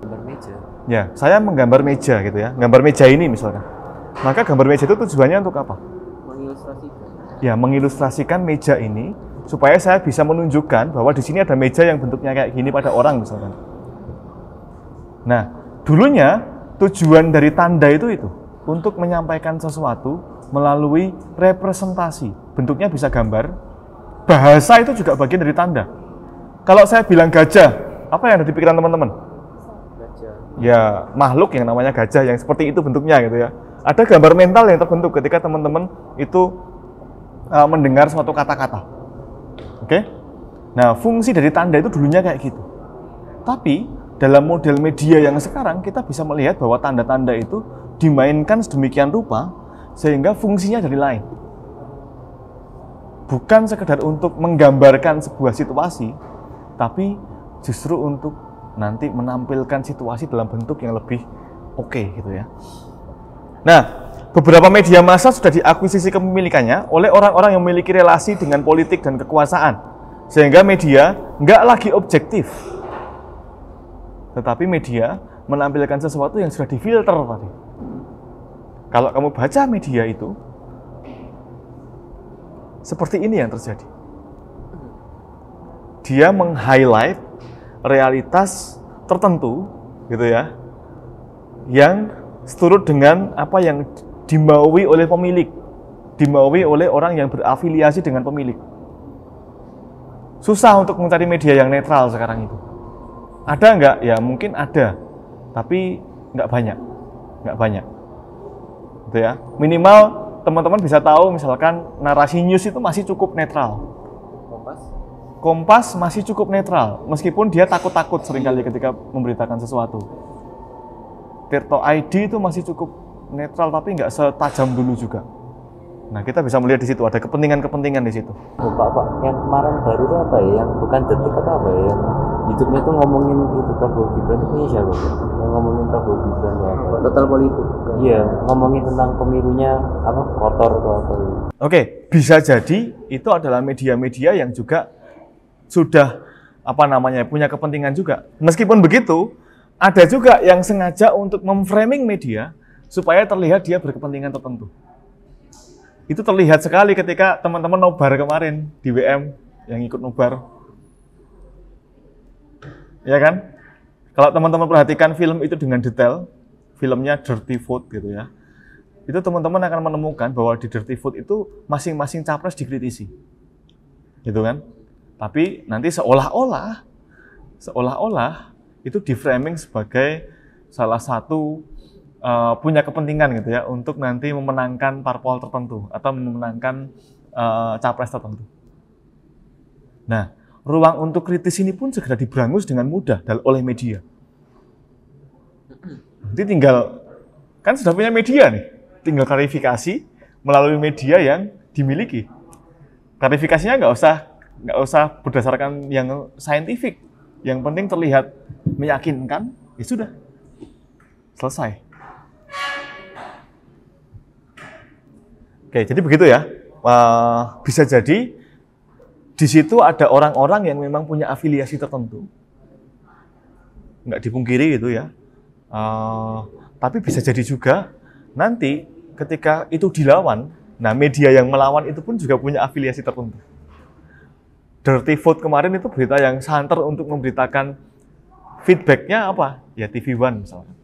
[SPEAKER 1] Gambar meja Ya, saya menggambar meja gitu ya. Gambar meja ini misalkan. Maka gambar meja itu tujuannya untuk apa?
[SPEAKER 2] Mengilustrasikan.
[SPEAKER 1] Ya, mengilustrasikan meja ini supaya saya bisa menunjukkan bahwa di sini ada meja yang bentuknya kayak gini pada orang misalkan. Nah, dulunya tujuan dari tanda itu itu untuk menyampaikan sesuatu melalui representasi. Bentuknya bisa gambar. Bahasa itu juga bagian dari tanda. Kalau saya bilang gajah, apa yang ada di pikiran teman-teman? ya makhluk yang namanya gajah yang seperti itu bentuknya gitu ya. Ada gambar mental yang terbentuk ketika teman-teman itu uh, mendengar suatu kata-kata. Oke? Okay? Nah, fungsi dari tanda itu dulunya kayak gitu. Tapi dalam model media yang sekarang kita bisa melihat bahwa tanda-tanda itu dimainkan sedemikian rupa sehingga fungsinya dari lain. Bukan sekedar untuk menggambarkan sebuah situasi, tapi justru untuk nanti menampilkan situasi dalam bentuk yang lebih oke okay, gitu ya. Nah, beberapa media massa sudah diakuisisi kepemilikannya oleh orang-orang yang memiliki relasi dengan politik dan kekuasaan. Sehingga media nggak lagi objektif. Tetapi media menampilkan sesuatu yang sudah difilter tadi. Kalau kamu baca media itu, seperti ini yang terjadi. Dia meng-highlight realitas tertentu gitu ya yang seturut dengan apa yang dimaui oleh pemilik dimaui oleh orang yang berafiliasi dengan pemilik susah untuk mencari media yang netral sekarang itu ada nggak ya mungkin ada tapi nggak banyak nggak banyak gitu ya minimal teman-teman bisa tahu misalkan narasi news itu masih cukup netral Kompas masih cukup netral, meskipun dia takut-takut seringkali ketika memberitakan sesuatu. Tirto ID itu masih cukup netral, tapi nggak setajam dulu juga. Nah, kita bisa melihat di situ ada kepentingan-kepentingan di situ. Bapak, oh, Pak, yang kemarin baru itu apa ya? Yang bukan
[SPEAKER 4] detik atau apa ya? Yang YouTube-nya tuh ngomongin itu Prabowo Gibran itu siapa? Yang ngomongin Prabowo Gibran ya. Total politik. Iya, ngomongin tentang pemilunya apa kotor atau
[SPEAKER 1] apa. Oke, okay, bisa jadi itu adalah media-media yang juga sudah apa namanya punya kepentingan juga. Meskipun begitu, ada juga yang sengaja untuk memframing media supaya terlihat dia berkepentingan tertentu. Itu terlihat sekali ketika teman-teman nobar kemarin di WM yang ikut nobar. Ya kan? Kalau teman-teman perhatikan film itu dengan detail, filmnya Dirty Food gitu ya. Itu teman-teman akan menemukan bahwa di Dirty Food itu masing-masing capres dikritisi. Gitu kan? Tapi nanti seolah-olah, seolah-olah itu diframing sebagai salah satu uh, punya kepentingan gitu ya untuk nanti memenangkan parpol tertentu atau memenangkan uh, capres tertentu. Nah, ruang untuk kritis ini pun segera diberangus dengan mudah oleh media. Nanti tinggal kan sudah punya media nih, tinggal klarifikasi melalui media yang dimiliki. Klarifikasinya nggak usah nggak usah berdasarkan yang saintifik. Yang penting terlihat meyakinkan, ya sudah. Selesai. Oke, jadi begitu ya. Uh, bisa jadi di situ ada orang-orang yang memang punya afiliasi tertentu. Nggak dipungkiri gitu ya. Uh, tapi bisa jadi juga nanti ketika itu dilawan, nah media yang melawan itu pun juga punya afiliasi tertentu. Dirty Food kemarin itu berita yang santer untuk memberitakan feedbacknya apa? Ya TV One misalnya.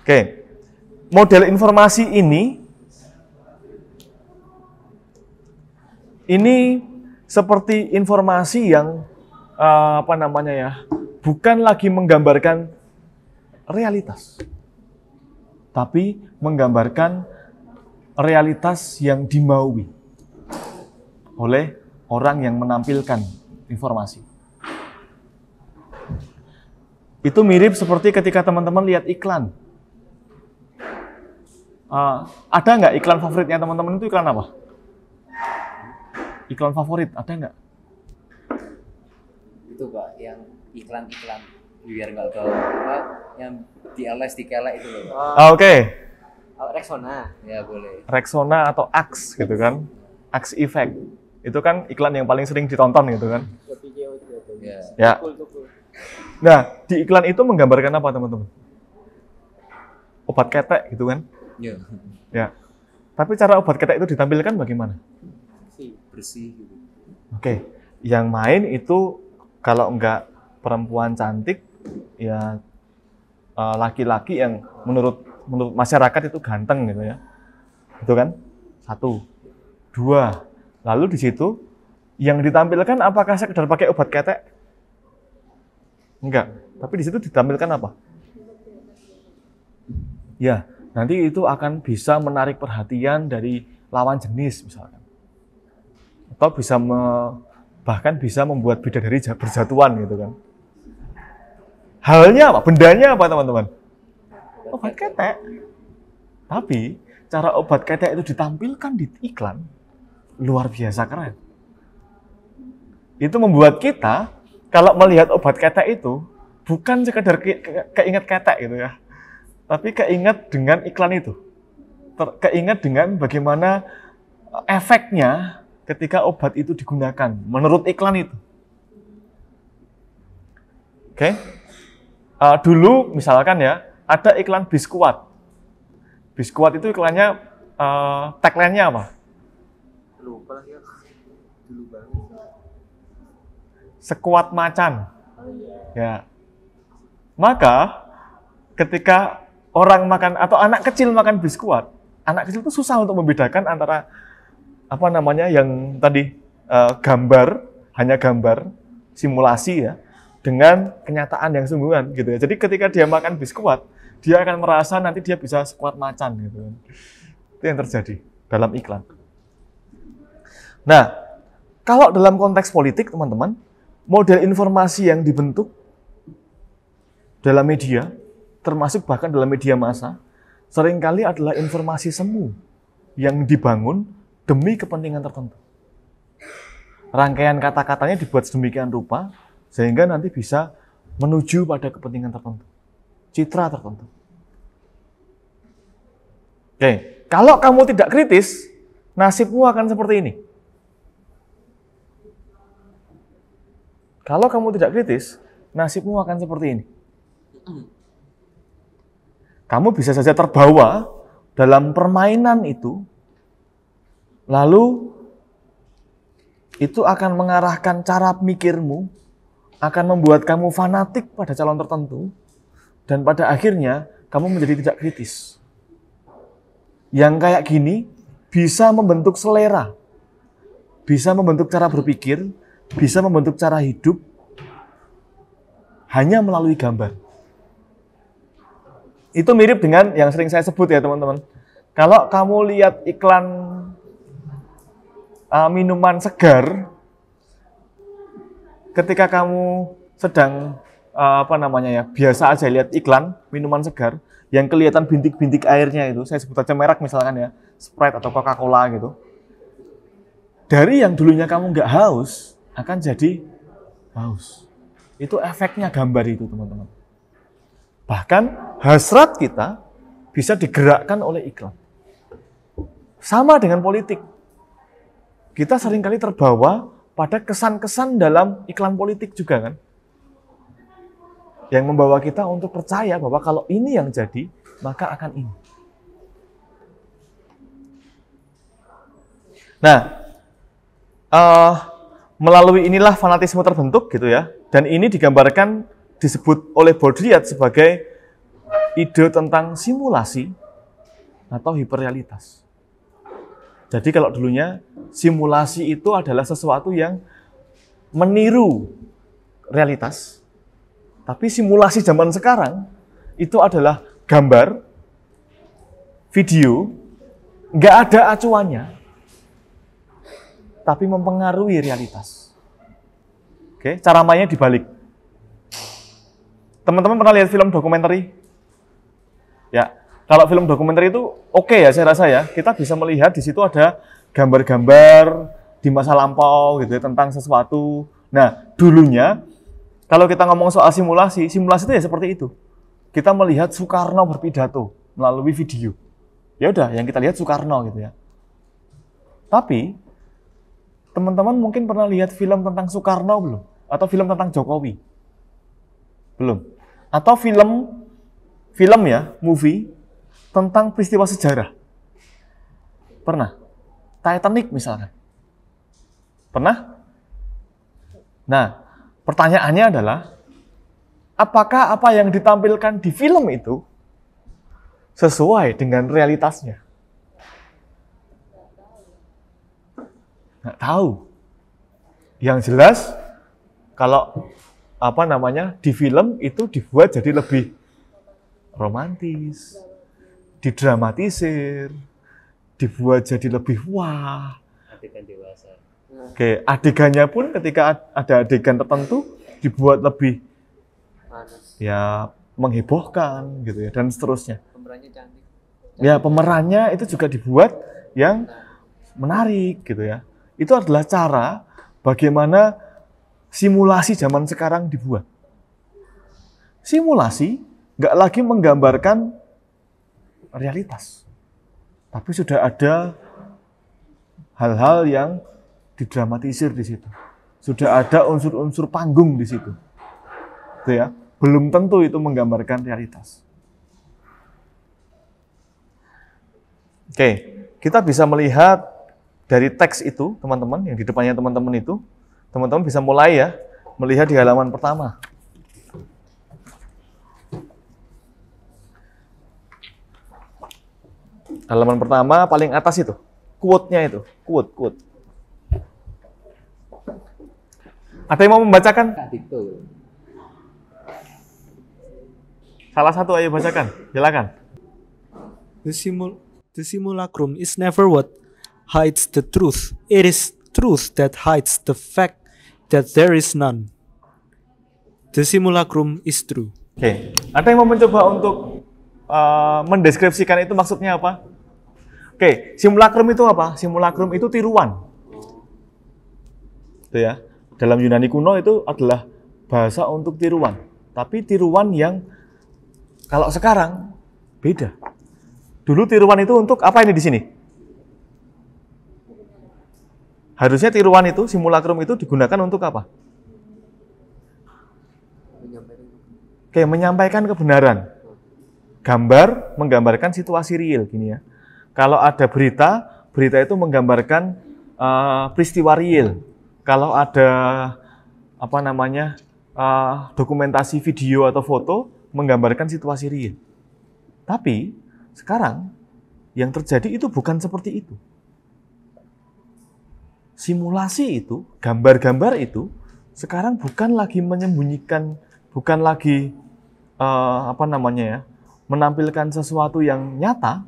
[SPEAKER 1] Oke, model informasi ini ini seperti informasi yang eh, apa namanya ya, bukan lagi menggambarkan realitas, tapi menggambarkan realitas yang dimaui oleh orang yang menampilkan informasi. Itu mirip seperti ketika teman-teman lihat iklan. Uh, ada nggak iklan favoritnya teman-teman itu iklan apa? Iklan favorit ada nggak?
[SPEAKER 4] Itu pak yang iklan-iklan biar nggak tahu apa yang di LS di Kela itu loh. Ah, oke. Okay. Oh, Rexona ya boleh.
[SPEAKER 1] Rexona atau Axe gitu kan? Axe Effect itu kan iklan yang paling sering ditonton gitu kan yeah. ya nah di iklan itu menggambarkan apa teman-teman obat ketek gitu kan yeah. ya tapi cara obat ketek itu ditampilkan bagaimana
[SPEAKER 4] bersih gitu
[SPEAKER 1] oke yang main itu kalau enggak perempuan cantik ya e, laki-laki yang menurut menurut masyarakat itu ganteng gitu ya. Itu kan? Satu. Dua. Lalu di situ yang ditampilkan apakah sekedar pakai obat ketek? Enggak. Tapi di situ ditampilkan apa? Ya, nanti itu akan bisa menarik perhatian dari lawan jenis misalkan. Atau bisa me, bahkan bisa membuat beda dari berjatuhan gitu kan. Halnya apa? Bendanya apa teman-teman?
[SPEAKER 2] Obat ketek.
[SPEAKER 1] Tapi cara obat ketek itu ditampilkan di iklan, luar biasa keren. Itu membuat kita kalau melihat obat ketek itu bukan sekadar ke, ke, keinget ketek gitu ya, tapi keinget dengan iklan itu, Ter, keinget dengan bagaimana eh, efeknya ketika obat itu digunakan menurut iklan itu. Oke, okay? uh, eh, dulu misalkan ya ada iklan biskuat, biskuat itu iklannya uh, tagline-nya apa? Sekuat macan. Oh, iya. Ya. Maka ketika orang makan atau anak kecil makan biskuit, anak kecil itu susah untuk membedakan antara apa namanya yang tadi uh, gambar hanya gambar simulasi ya dengan kenyataan yang sungguhan gitu ya. Jadi ketika dia makan biskuit, dia akan merasa nanti dia bisa sekuat macan gitu. Itu yang terjadi dalam iklan. Nah, kalau dalam konteks politik, teman-teman, model informasi yang dibentuk dalam media, termasuk bahkan dalam media massa, seringkali adalah informasi semu yang dibangun demi kepentingan tertentu. Rangkaian kata-katanya dibuat sedemikian rupa sehingga nanti bisa menuju pada kepentingan tertentu, citra tertentu. Oke, kalau kamu tidak kritis, nasibmu akan seperti ini. Kalau kamu tidak kritis, nasibmu akan seperti ini. Kamu bisa saja terbawa dalam permainan itu, lalu itu akan mengarahkan cara mikirmu, akan membuat kamu fanatik pada calon tertentu, dan pada akhirnya kamu menjadi tidak kritis. Yang kayak gini bisa membentuk selera, bisa membentuk cara berpikir, bisa membentuk cara hidup hanya melalui gambar. Itu mirip dengan yang sering saya sebut ya teman-teman. Kalau kamu lihat iklan uh, minuman segar, ketika kamu sedang uh, apa namanya ya biasa aja lihat iklan minuman segar yang kelihatan bintik-bintik airnya itu, saya sebut aja merek misalkan ya, Sprite atau Coca-Cola gitu. Dari yang dulunya kamu nggak haus, akan jadi haus. Itu efeknya gambar itu, teman-teman. Bahkan hasrat kita bisa digerakkan oleh iklan. Sama dengan politik. Kita seringkali terbawa pada kesan-kesan dalam iklan politik juga kan. Yang membawa kita untuk percaya bahwa kalau ini yang jadi, maka akan ini. Nah, uh, melalui inilah fanatisme terbentuk gitu ya. Dan ini digambarkan disebut oleh Baudrillard sebagai ide tentang simulasi atau hiperrealitas. Jadi kalau dulunya simulasi itu adalah sesuatu yang meniru realitas. Tapi simulasi zaman sekarang itu adalah gambar, video, nggak ada acuannya, tapi mempengaruhi realitas. Oke, cara mainnya dibalik. Teman-teman pernah lihat film dokumenter? Ya, kalau film dokumenter itu oke okay ya saya rasa ya. Kita bisa melihat di situ ada gambar-gambar di masa lampau gitu ya, tentang sesuatu. Nah, dulunya kalau kita ngomong soal simulasi, simulasi itu ya seperti itu. Kita melihat Soekarno berpidato melalui video. Ya udah, yang kita lihat Soekarno gitu ya. Tapi Teman-teman mungkin pernah lihat film tentang Soekarno belum? Atau film tentang Jokowi? Belum. Atau film film ya, movie tentang peristiwa sejarah. Pernah? Titanic misalnya Pernah? Nah, pertanyaannya adalah apakah apa yang ditampilkan di film itu sesuai dengan realitasnya? Nggak tahu. Yang jelas kalau apa namanya di film itu dibuat jadi lebih romantis, didramatisir, dibuat jadi lebih wah.
[SPEAKER 2] Adegan dewasa. Oke,
[SPEAKER 1] adegannya pun ketika ada adegan tertentu dibuat lebih Manus. ya menghebohkan gitu ya dan seterusnya.
[SPEAKER 2] Pemerannya cantik.
[SPEAKER 1] Ya pemerannya itu juga dibuat yang menarik gitu ya itu adalah cara bagaimana simulasi zaman sekarang dibuat. Simulasi nggak lagi menggambarkan realitas, tapi sudah ada hal-hal yang didramatisir di situ. Sudah ada unsur-unsur panggung di situ. Itu ya. Belum tentu itu menggambarkan realitas. Oke, kita bisa melihat dari teks itu, teman-teman, yang di depannya teman-teman itu, teman-teman bisa mulai ya, melihat di halaman pertama. Halaman pertama paling atas itu, quote-nya itu, quote, quote. Ada yang mau membacakan? Salah satu ayo bacakan, silakan.
[SPEAKER 3] The, simul the simulacrum is never what hides the truth. It is truth that hides the fact that there is none. The simulacrum is true.
[SPEAKER 2] Oke, okay.
[SPEAKER 1] ada yang mau mencoba untuk uh, mendeskripsikan itu maksudnya apa? Oke, okay. simulacrum itu apa? Simulacrum itu tiruan. Itu ya. Dalam Yunani kuno itu adalah bahasa untuk tiruan. Tapi tiruan yang kalau sekarang beda. Dulu tiruan itu untuk apa ini di sini? Harusnya tiruan itu, simulacrum itu digunakan untuk apa? Oke, menyampaikan kebenaran. Gambar menggambarkan situasi real gini ya. Kalau ada berita, berita itu menggambarkan uh, peristiwa real. Kalau ada apa namanya uh, dokumentasi video atau foto, menggambarkan situasi real. Tapi sekarang yang terjadi itu bukan seperti itu simulasi itu, gambar-gambar itu sekarang bukan lagi menyembunyikan, bukan lagi uh, apa namanya ya, menampilkan sesuatu yang nyata,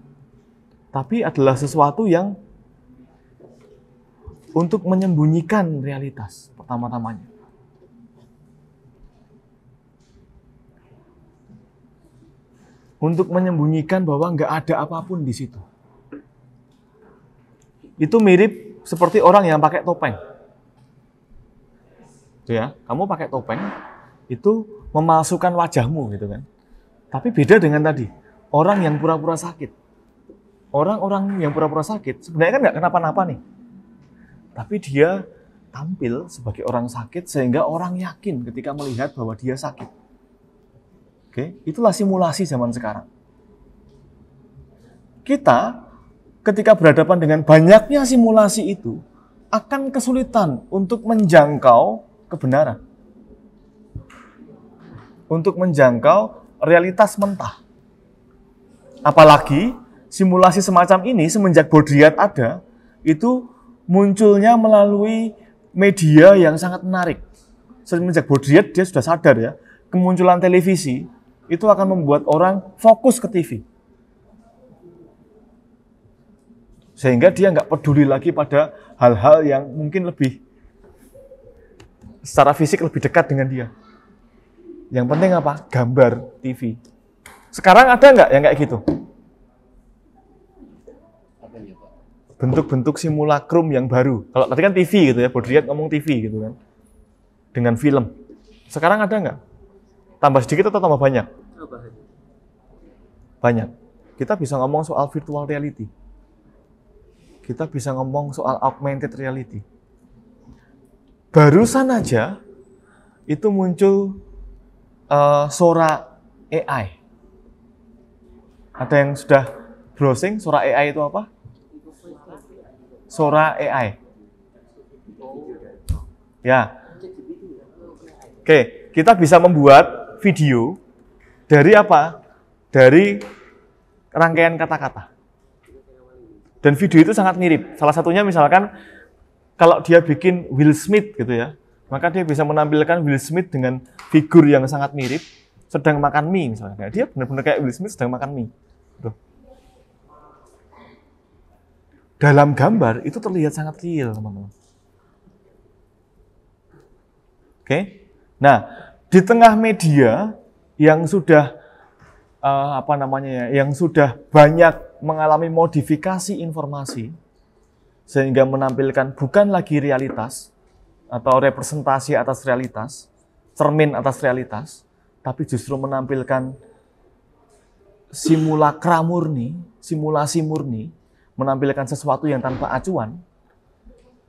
[SPEAKER 1] tapi adalah sesuatu yang untuk menyembunyikan realitas pertama-tamanya. Untuk menyembunyikan bahwa nggak ada apapun di situ. Itu mirip seperti orang yang pakai topeng. tuh gitu ya, kamu pakai topeng itu memalsukan wajahmu gitu kan. Tapi beda dengan tadi, orang yang pura-pura sakit. Orang-orang yang pura-pura sakit sebenarnya kan nggak kenapa-napa nih. Tapi dia tampil sebagai orang sakit sehingga orang yakin ketika melihat bahwa dia sakit. Oke, itulah simulasi zaman sekarang. Kita ketika berhadapan dengan banyaknya simulasi itu akan kesulitan untuk menjangkau kebenaran. Untuk menjangkau realitas mentah. Apalagi simulasi semacam ini semenjak Baudrillard ada, itu munculnya melalui media yang sangat menarik. Semenjak Baudrillard dia sudah sadar ya, kemunculan televisi itu akan membuat orang fokus ke TV. sehingga dia nggak peduli lagi pada hal-hal yang mungkin lebih secara fisik lebih dekat dengan dia. Yang penting apa? Gambar TV. Sekarang ada nggak yang kayak gitu? Bentuk-bentuk simulacrum yang baru. Kalau tadi kan TV gitu ya, Bodriat ngomong TV gitu kan. Dengan film. Sekarang ada nggak? Tambah sedikit atau tambah banyak? Banyak. Kita bisa ngomong soal virtual reality kita bisa ngomong soal augmented reality. Barusan aja itu muncul uh, eh, Sora AI. Ada yang sudah browsing Sora AI itu apa? Sora AI. Ya. Oke, kita bisa membuat video dari apa? Dari rangkaian kata-kata. Dan video itu sangat mirip. Salah satunya misalkan kalau dia bikin Will Smith gitu ya, maka dia bisa menampilkan Will Smith dengan figur yang sangat mirip sedang makan mie misalnya. Dia benar-benar kayak Will Smith sedang makan mie. Tuh. Dalam gambar itu terlihat sangat real, teman-teman. Oke. Nah, di tengah media yang sudah uh, apa namanya ya, yang sudah banyak mengalami modifikasi informasi sehingga menampilkan bukan lagi realitas atau representasi atas realitas, cermin atas realitas, tapi justru menampilkan simulakra murni, simulasi murni, menampilkan sesuatu yang tanpa acuan.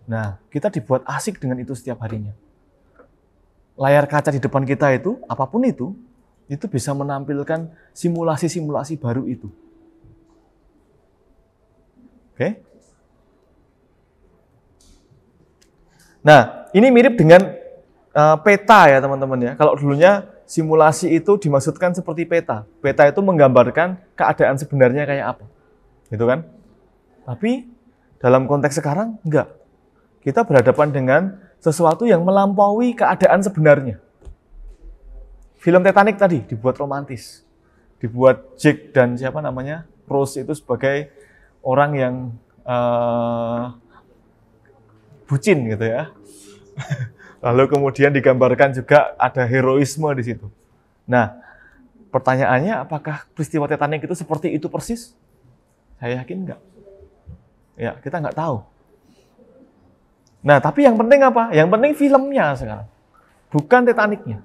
[SPEAKER 1] Nah, kita dibuat asik dengan itu setiap harinya. Layar kaca di depan kita itu, apapun itu, itu bisa menampilkan simulasi-simulasi baru itu. Okay. Nah, ini mirip dengan uh, peta ya teman-teman ya. Kalau dulunya simulasi itu dimaksudkan seperti peta. Peta itu menggambarkan keadaan sebenarnya kayak apa. Gitu kan? Tapi dalam konteks sekarang enggak. Kita berhadapan dengan sesuatu yang melampaui keadaan sebenarnya. Film Titanic tadi dibuat romantis. Dibuat Jack dan siapa namanya? Rose itu sebagai orang yang uh, bucin gitu ya. Lalu kemudian digambarkan juga ada heroisme di situ. Nah, pertanyaannya apakah peristiwa Titanic itu seperti itu persis? Saya yakin enggak. Ya, kita nggak tahu. Nah, tapi yang penting apa? Yang penting filmnya sekarang. Bukan Titanicnya.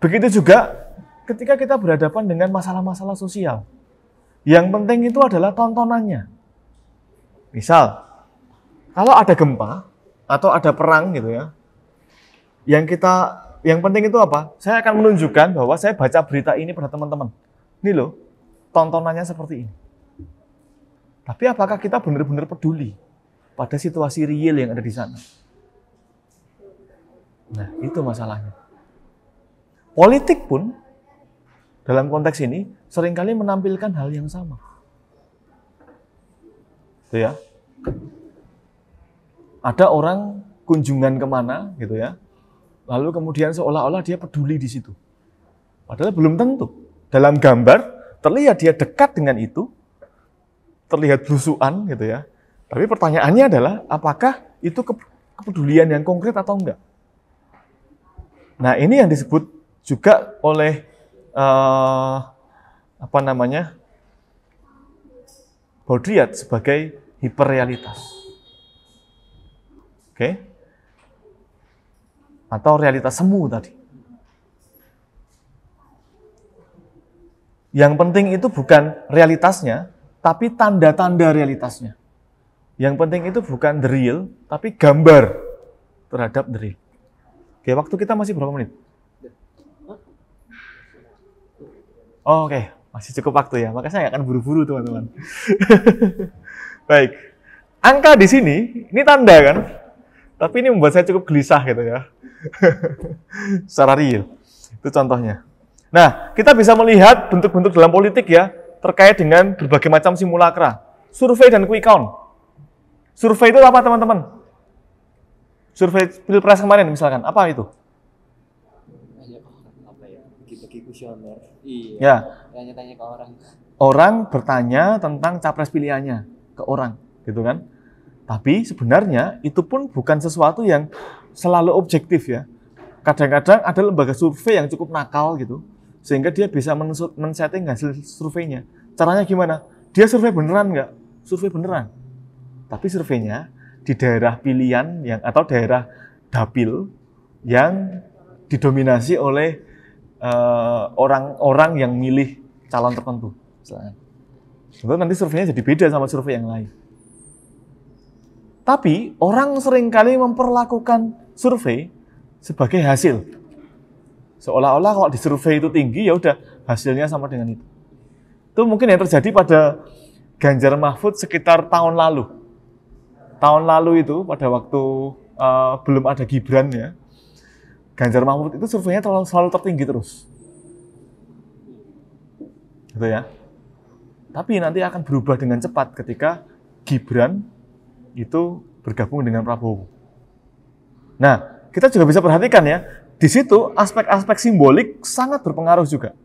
[SPEAKER 1] Begitu juga ketika kita berhadapan dengan masalah-masalah sosial. Yang penting itu adalah tontonannya. Misal, kalau ada gempa atau ada perang gitu ya, yang kita yang penting itu apa? Saya akan menunjukkan bahwa saya baca berita ini pada teman-teman. Ini loh, tontonannya seperti ini. Tapi apakah kita benar-benar peduli pada situasi real yang ada di sana? Nah, itu masalahnya. Politik pun dalam konteks ini seringkali menampilkan hal yang sama. Itu ya. Ada orang kunjungan kemana gitu ya, lalu kemudian seolah-olah dia peduli di situ. Padahal belum tentu. Dalam gambar terlihat dia dekat dengan itu, terlihat blusuan gitu ya. Tapi pertanyaannya adalah apakah itu kepedulian yang konkret atau enggak? Nah ini yang disebut juga oleh uh, apa namanya Baudrillard sebagai hiperrealitas. Oke? Okay? Atau realitas semu tadi. Yang penting itu bukan realitasnya, tapi tanda-tanda realitasnya. Yang penting itu bukan the real, tapi gambar terhadap the real. Oke, waktu kita masih berapa menit? Oh, Oke, okay. masih cukup waktu ya. Makanya saya akan buru-buru teman-teman. Baik, angka di sini ini tanda kan, tapi ini membuat saya cukup gelisah gitu ya. Secara real, itu contohnya. Nah, kita bisa melihat bentuk-bentuk dalam politik ya terkait dengan berbagai macam simulakra, survei dan quick count. Survei itu apa teman-teman? Survei pilpres kemarin misalkan, apa itu?
[SPEAKER 4] Ya? Bagi-bagi kuesioner Iya. Ya. Tanya-tanya ke orang.
[SPEAKER 1] Orang bertanya tentang capres pilihannya ke orang, gitu kan? Tapi sebenarnya itu pun bukan sesuatu yang selalu objektif ya. Kadang-kadang ada lembaga survei yang cukup nakal gitu, sehingga dia bisa men-setting hasil surveinya. Caranya gimana? Dia survei beneran nggak? Survei beneran. Tapi surveinya di daerah pilihan yang atau daerah dapil yang didominasi oleh orang-orang eh, uh, yang milih calon tertentu. Misalnya. nanti surveinya jadi beda sama survei yang lain. Tapi orang seringkali memperlakukan survei sebagai hasil. Seolah-olah kalau survei itu tinggi, ya udah hasilnya sama dengan itu. Itu mungkin yang terjadi pada Ganjar Mahfud sekitar tahun lalu. Tahun lalu itu pada waktu uh, belum ada Gibran ya, Ganjar Mahfud itu surveinya terlalu, selalu tertinggi terus. Gitu ya. Tapi nanti akan berubah dengan cepat ketika Gibran itu bergabung dengan Prabowo. Nah, kita juga bisa perhatikan ya, di situ aspek-aspek simbolik sangat berpengaruh juga.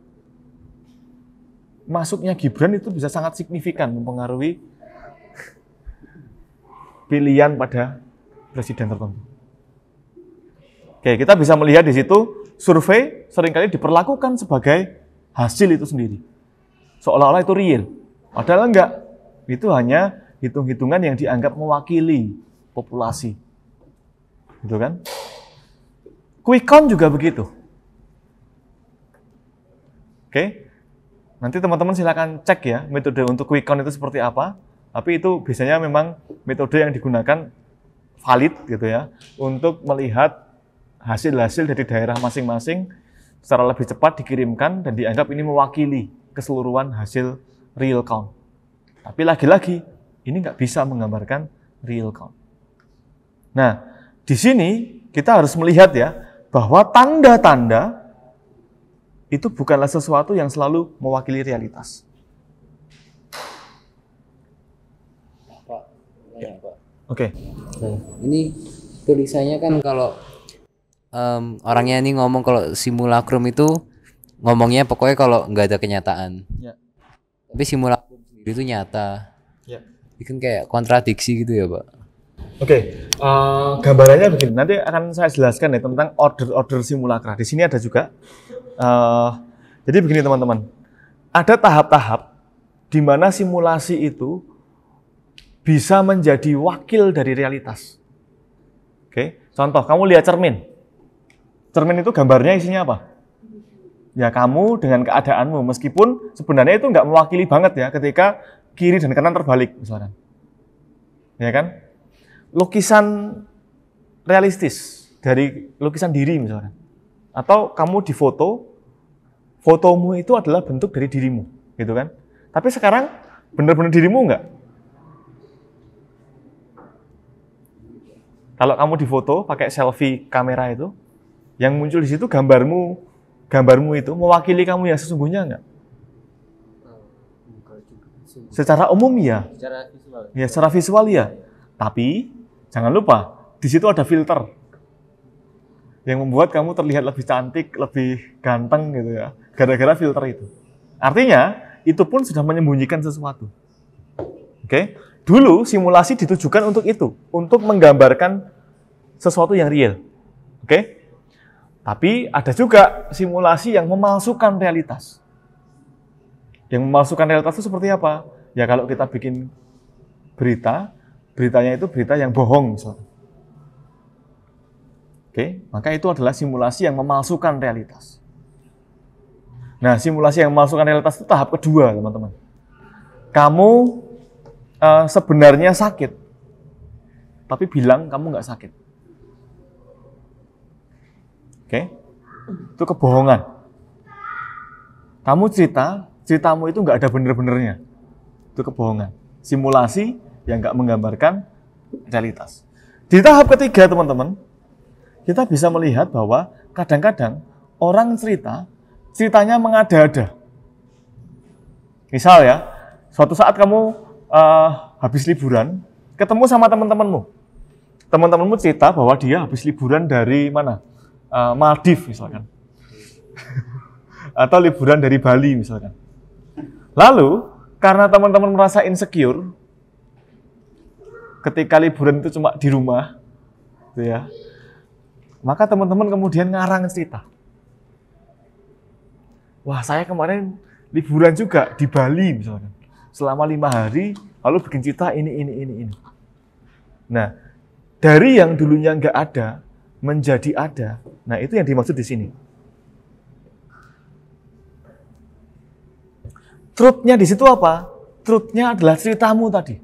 [SPEAKER 1] Masuknya Gibran itu bisa sangat signifikan mempengaruhi pilihan pada presiden tertentu. Oke, kita bisa melihat di situ survei seringkali diperlakukan sebagai hasil itu sendiri. Seolah-olah itu real. Padahal enggak. Itu hanya hitung-hitungan yang dianggap mewakili populasi. Gitu kan? Quick count juga begitu. Oke. Nanti teman-teman silakan cek ya metode untuk quick count itu seperti apa. Tapi itu biasanya memang metode yang digunakan valid gitu ya untuk melihat hasil-hasil dari daerah masing-masing secara lebih cepat dikirimkan dan dianggap ini mewakili keseluruhan hasil real count. Tapi lagi-lagi, ini nggak bisa menggambarkan real count. Nah, di sini kita harus melihat ya, bahwa tanda-tanda itu bukanlah sesuatu yang selalu mewakili realitas.
[SPEAKER 4] Ya. Oke. Okay. Nah, ini tulisannya kan kalau um, orangnya ini ngomong kalau simulacrum itu ngomongnya pokoknya kalau nggak ada kenyataan. Ya. Tapi simulacrum sendiri itu nyata. Ya. Itu kan kayak kontradiksi gitu ya, Pak.
[SPEAKER 1] Oke, okay. uh, eh, gambarannya begini. Nanti akan saya jelaskan ya tentang order-order simulacra. Di sini ada juga. Uh, jadi begini teman-teman, ada tahap-tahap di mana simulasi itu bisa menjadi wakil dari realitas. Oke, okay. contoh kamu lihat cermin, Cermin itu gambarnya isinya apa? Ya kamu dengan keadaanmu, meskipun sebenarnya itu nggak mewakili banget ya ketika kiri dan kanan terbalik misalkan. Ya kan? Lukisan realistis dari lukisan diri misalkan. Atau kamu difoto, fotomu itu adalah bentuk dari dirimu, gitu kan? Tapi sekarang benar-benar dirimu nggak? Kalau kamu difoto pakai selfie kamera itu, yang muncul di situ gambarmu, gambarmu itu mewakili kamu yang sesungguhnya enggak? Secara umum ya.
[SPEAKER 2] Secara visual.
[SPEAKER 1] Ya, secara visual ya. Tapi jangan lupa di situ ada filter yang membuat kamu terlihat lebih cantik, lebih ganteng gitu ya. Gara-gara filter itu. Artinya, itu pun sudah menyembunyikan sesuatu. Oke? Dulu simulasi ditujukan untuk itu, untuk menggambarkan sesuatu yang real. Oke? Tapi ada juga simulasi yang memalsukan realitas. Yang memalsukan realitas itu seperti apa? Ya kalau kita bikin berita, beritanya itu berita yang bohong misalnya. Oke, maka itu adalah simulasi yang memalsukan realitas. Nah, simulasi yang memalsukan realitas itu tahap kedua, teman-teman. Kamu uh, sebenarnya sakit, tapi bilang kamu nggak sakit. Oke? Okay? Itu kebohongan. Kamu cerita, ceritamu itu nggak ada bener-benernya. Itu kebohongan. Simulasi yang nggak menggambarkan realitas. Di tahap ketiga, teman-teman, kita bisa melihat bahwa kadang-kadang orang cerita, ceritanya mengada-ada. Misal ya, suatu saat kamu uh, habis liburan, ketemu sama teman-temanmu. Teman-temanmu cerita bahwa dia habis liburan dari mana? Eh, Maldives misalkan. Atau liburan dari Bali misalkan. Lalu, karena teman-teman merasa insecure, ketika liburan itu cuma di rumah, gitu ya, maka teman-teman kemudian ngarang cerita. Wah, saya kemarin liburan juga di Bali misalkan. Selama lima hari, lalu bikin cerita ini, ini, ini, ini. Nah, dari yang dulunya nggak ada, menjadi ada. Nah, itu yang dimaksud di sini. Truthnya di situ apa? Truthnya adalah ceritamu tadi.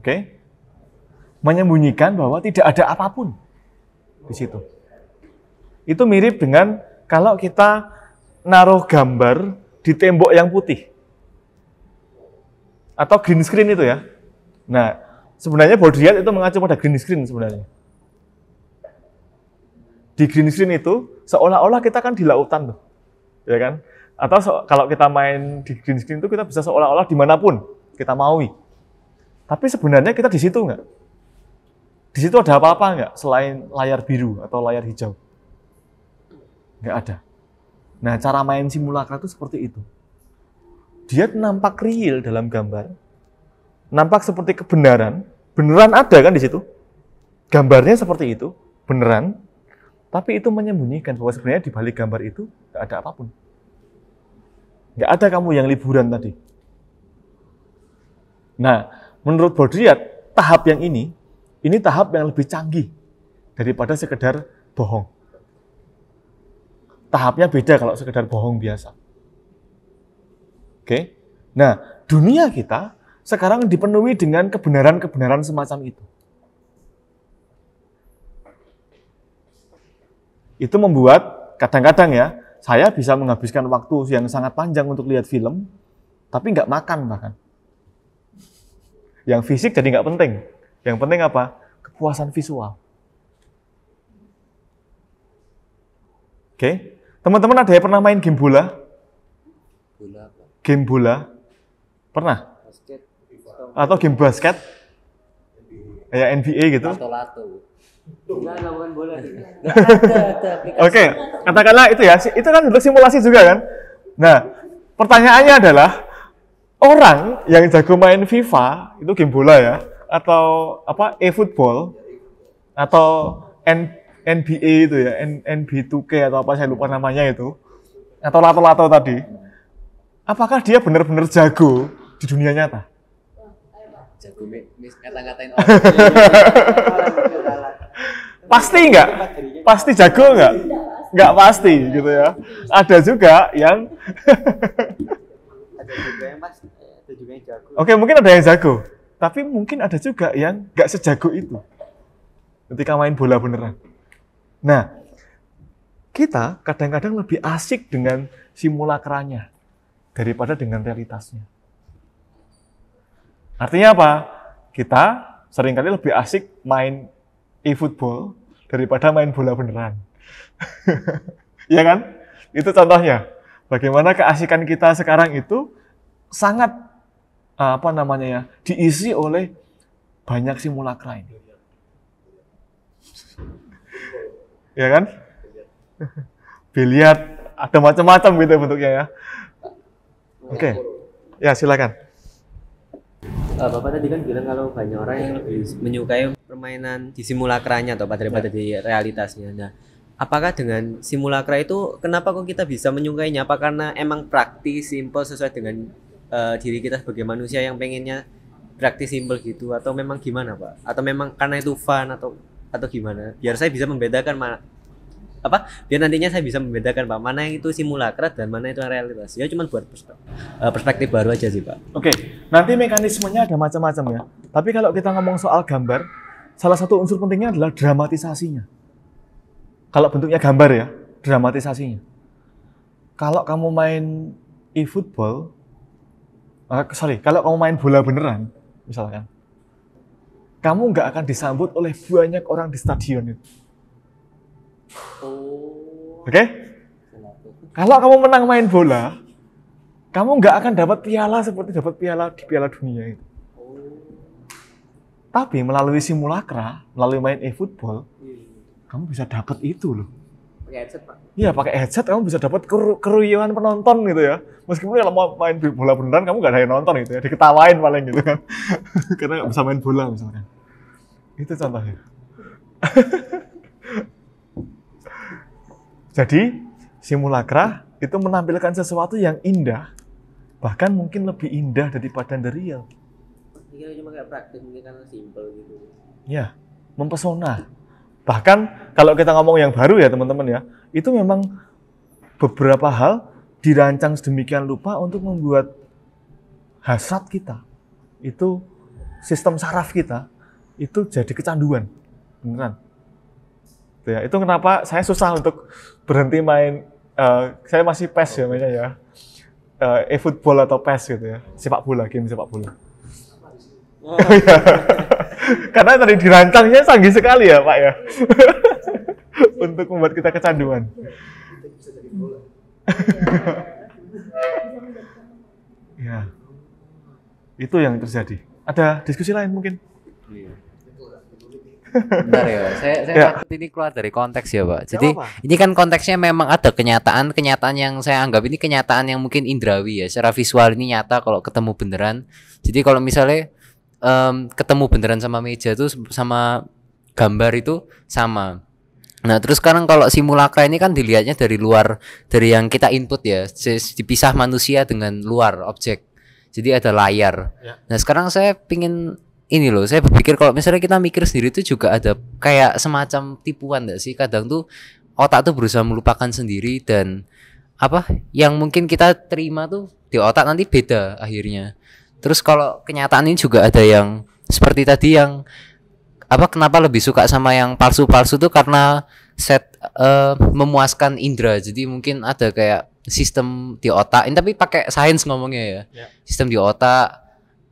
[SPEAKER 1] Oke? Menyembunyikan bahwa tidak ada apapun di situ. Itu mirip dengan kalau kita naruh gambar di tembok yang putih. Atau green screen itu ya. Nah, Sebenarnya Baudrillard itu mengacu pada green screen sebenarnya. Di green screen itu seolah-olah kita kan di lautan tuh, ya kan? Atau so, kalau kita main di green screen itu kita bisa seolah-olah dimanapun kita maui. Tapi sebenarnya kita di situ nggak? Di situ ada apa-apa nggak selain layar biru atau layar hijau? Nggak ada. Nah, cara main simulacra itu seperti itu. Dia nampak real dalam gambar, nampak seperti kebenaran, beneran ada kan di situ? Gambarnya seperti itu, beneran. Tapi itu menyembunyikan bahwa sebenarnya di balik gambar itu nggak ada apapun. Nggak ada kamu yang liburan tadi. Nah, menurut Baudrillard, tahap yang ini, ini tahap yang lebih canggih daripada sekedar bohong. Tahapnya beda kalau sekedar bohong biasa. Oke? Nah, dunia kita sekarang dipenuhi dengan kebenaran-kebenaran semacam itu. Itu membuat kadang-kadang ya, saya bisa menghabiskan waktu yang sangat panjang untuk lihat film, tapi nggak makan bahkan. Yang fisik jadi nggak penting. Yang penting apa? Kepuasan visual. Oke, okay. teman-teman ada yang pernah main game bola? Game bola. Pernah? atau game basket kayak NBA gitu
[SPEAKER 4] atau lato Oke,
[SPEAKER 2] okay.
[SPEAKER 1] katakanlah itu ya. Itu kan untuk simulasi juga kan. Nah, pertanyaannya adalah orang yang jago main FIFA itu game bola ya, atau apa e-football atau N NBA itu ya, N NB2K atau apa saya lupa namanya itu, atau lato-lato tadi. Apakah dia benar-benar jago di dunia nyata?
[SPEAKER 4] jago ngata-ngatain orang. pasti enggak?
[SPEAKER 1] Pasti jago enggak? Enggak pasti gitu ya. Ada juga yang
[SPEAKER 2] ada juga yang jago.
[SPEAKER 1] Oke, mungkin ada yang jago. Tapi mungkin ada juga yang nggak sejago itu ketika main bola beneran. Nah, kita kadang-kadang lebih asik dengan simulakranya daripada dengan realitasnya. Artinya apa? Kita seringkali lebih asik main e-football daripada main bola beneran. Iya kan? Itu contohnya. Bagaimana keasikan kita sekarang itu sangat eh, apa namanya ya, diisi oleh banyak simulakra ini. ya kan? Biliar, ada macam-macam gitu bentuknya ya. Oke. Okay. Ya, silakan
[SPEAKER 3] uh, Bapak tadi kan bilang kalau banyak orang yang
[SPEAKER 4] iya. menyukai permainan di simulakranya atau daripada iya. di realitasnya. Nah, apakah dengan simulakra itu kenapa kok kita bisa menyukainya? Apa karena emang praktis, simpel sesuai dengan uh, diri kita sebagai manusia yang pengennya praktis simpel gitu atau memang gimana, Pak? Atau memang karena itu fun atau atau gimana? Biar saya bisa membedakan apa biar nantinya saya bisa membedakan pak mana yang itu simulakra dan mana itu realitas ya cuma buat eh, perspektif, baru aja sih pak oke
[SPEAKER 1] nanti mekanismenya ada macam-macam ya tapi kalau kita ngomong soal gambar salah satu unsur pentingnya adalah dramatisasinya kalau bentuknya gambar ya dramatisasinya kalau kamu main e-football eh, sorry kalau kamu main bola beneran misalkan kamu nggak akan disambut oleh banyak orang di stadion itu Oh. Oke? Okay? Kalau kamu menang main bola, kamu nggak akan dapat piala seperti dapat piala di Piala Dunia itu. Oh. Tapi melalui simulakra, melalui main e-football, iya. kamu bisa dapat itu loh. Iya, pakai headset kamu bisa dapat keru keruyuan penonton gitu ya. Meskipun kalau mau main bola beneran kamu nggak ada yang nonton gitu ya, diketawain paling gitu kan. Karena nggak bisa main bola misalkan. Itu contohnya. Jadi simulakra itu menampilkan sesuatu yang indah, bahkan mungkin lebih indah daripada the real.
[SPEAKER 3] Iya, cuma kayak praktik mungkin kan simple gitu.
[SPEAKER 1] Ya, mempesona. Bahkan kalau kita ngomong yang baru ya teman-teman ya, itu memang beberapa hal dirancang sedemikian lupa untuk membuat hasrat kita. Itu sistem saraf kita itu jadi kecanduan. Beneran. Ya, itu kenapa saya susah untuk berhenti main uh, saya masih PES ya mainnya ya. Uh, e-football atau PES gitu ya. Sepak bola, game sepak bola. Oh, ya, Karena tadi dirancangnya sanggih sekali ya, Pak ya. Untuk membuat kita kecanduan. ya. Itu yang terjadi. Ada diskusi lain mungkin?
[SPEAKER 4] Bentar ya, saya saya ya. takut ini keluar dari konteks ya, Pak. Jadi apa ini kan konteksnya memang ada kenyataan, kenyataan yang saya anggap ini kenyataan yang mungkin indrawi ya. Secara visual ini nyata kalau ketemu beneran. Jadi kalau misalnya um, ketemu beneran sama meja itu sama gambar itu sama. Nah, terus sekarang kalau simulacra ini kan dilihatnya dari luar, dari yang kita input ya, dipisah manusia dengan luar objek. Jadi ada layar. Ya. Nah, sekarang saya pingin ini loh saya berpikir kalau misalnya kita mikir sendiri itu juga ada kayak semacam tipuan gak sih kadang tuh otak tuh berusaha melupakan sendiri dan apa yang mungkin kita terima tuh di otak nanti beda akhirnya terus kalau kenyataan ini juga ada yang seperti tadi yang apa kenapa lebih suka sama yang palsu-palsu tuh karena set uh, memuaskan indera jadi mungkin ada kayak sistem di otak ini tapi pakai sains ngomongnya ya yeah. sistem di otak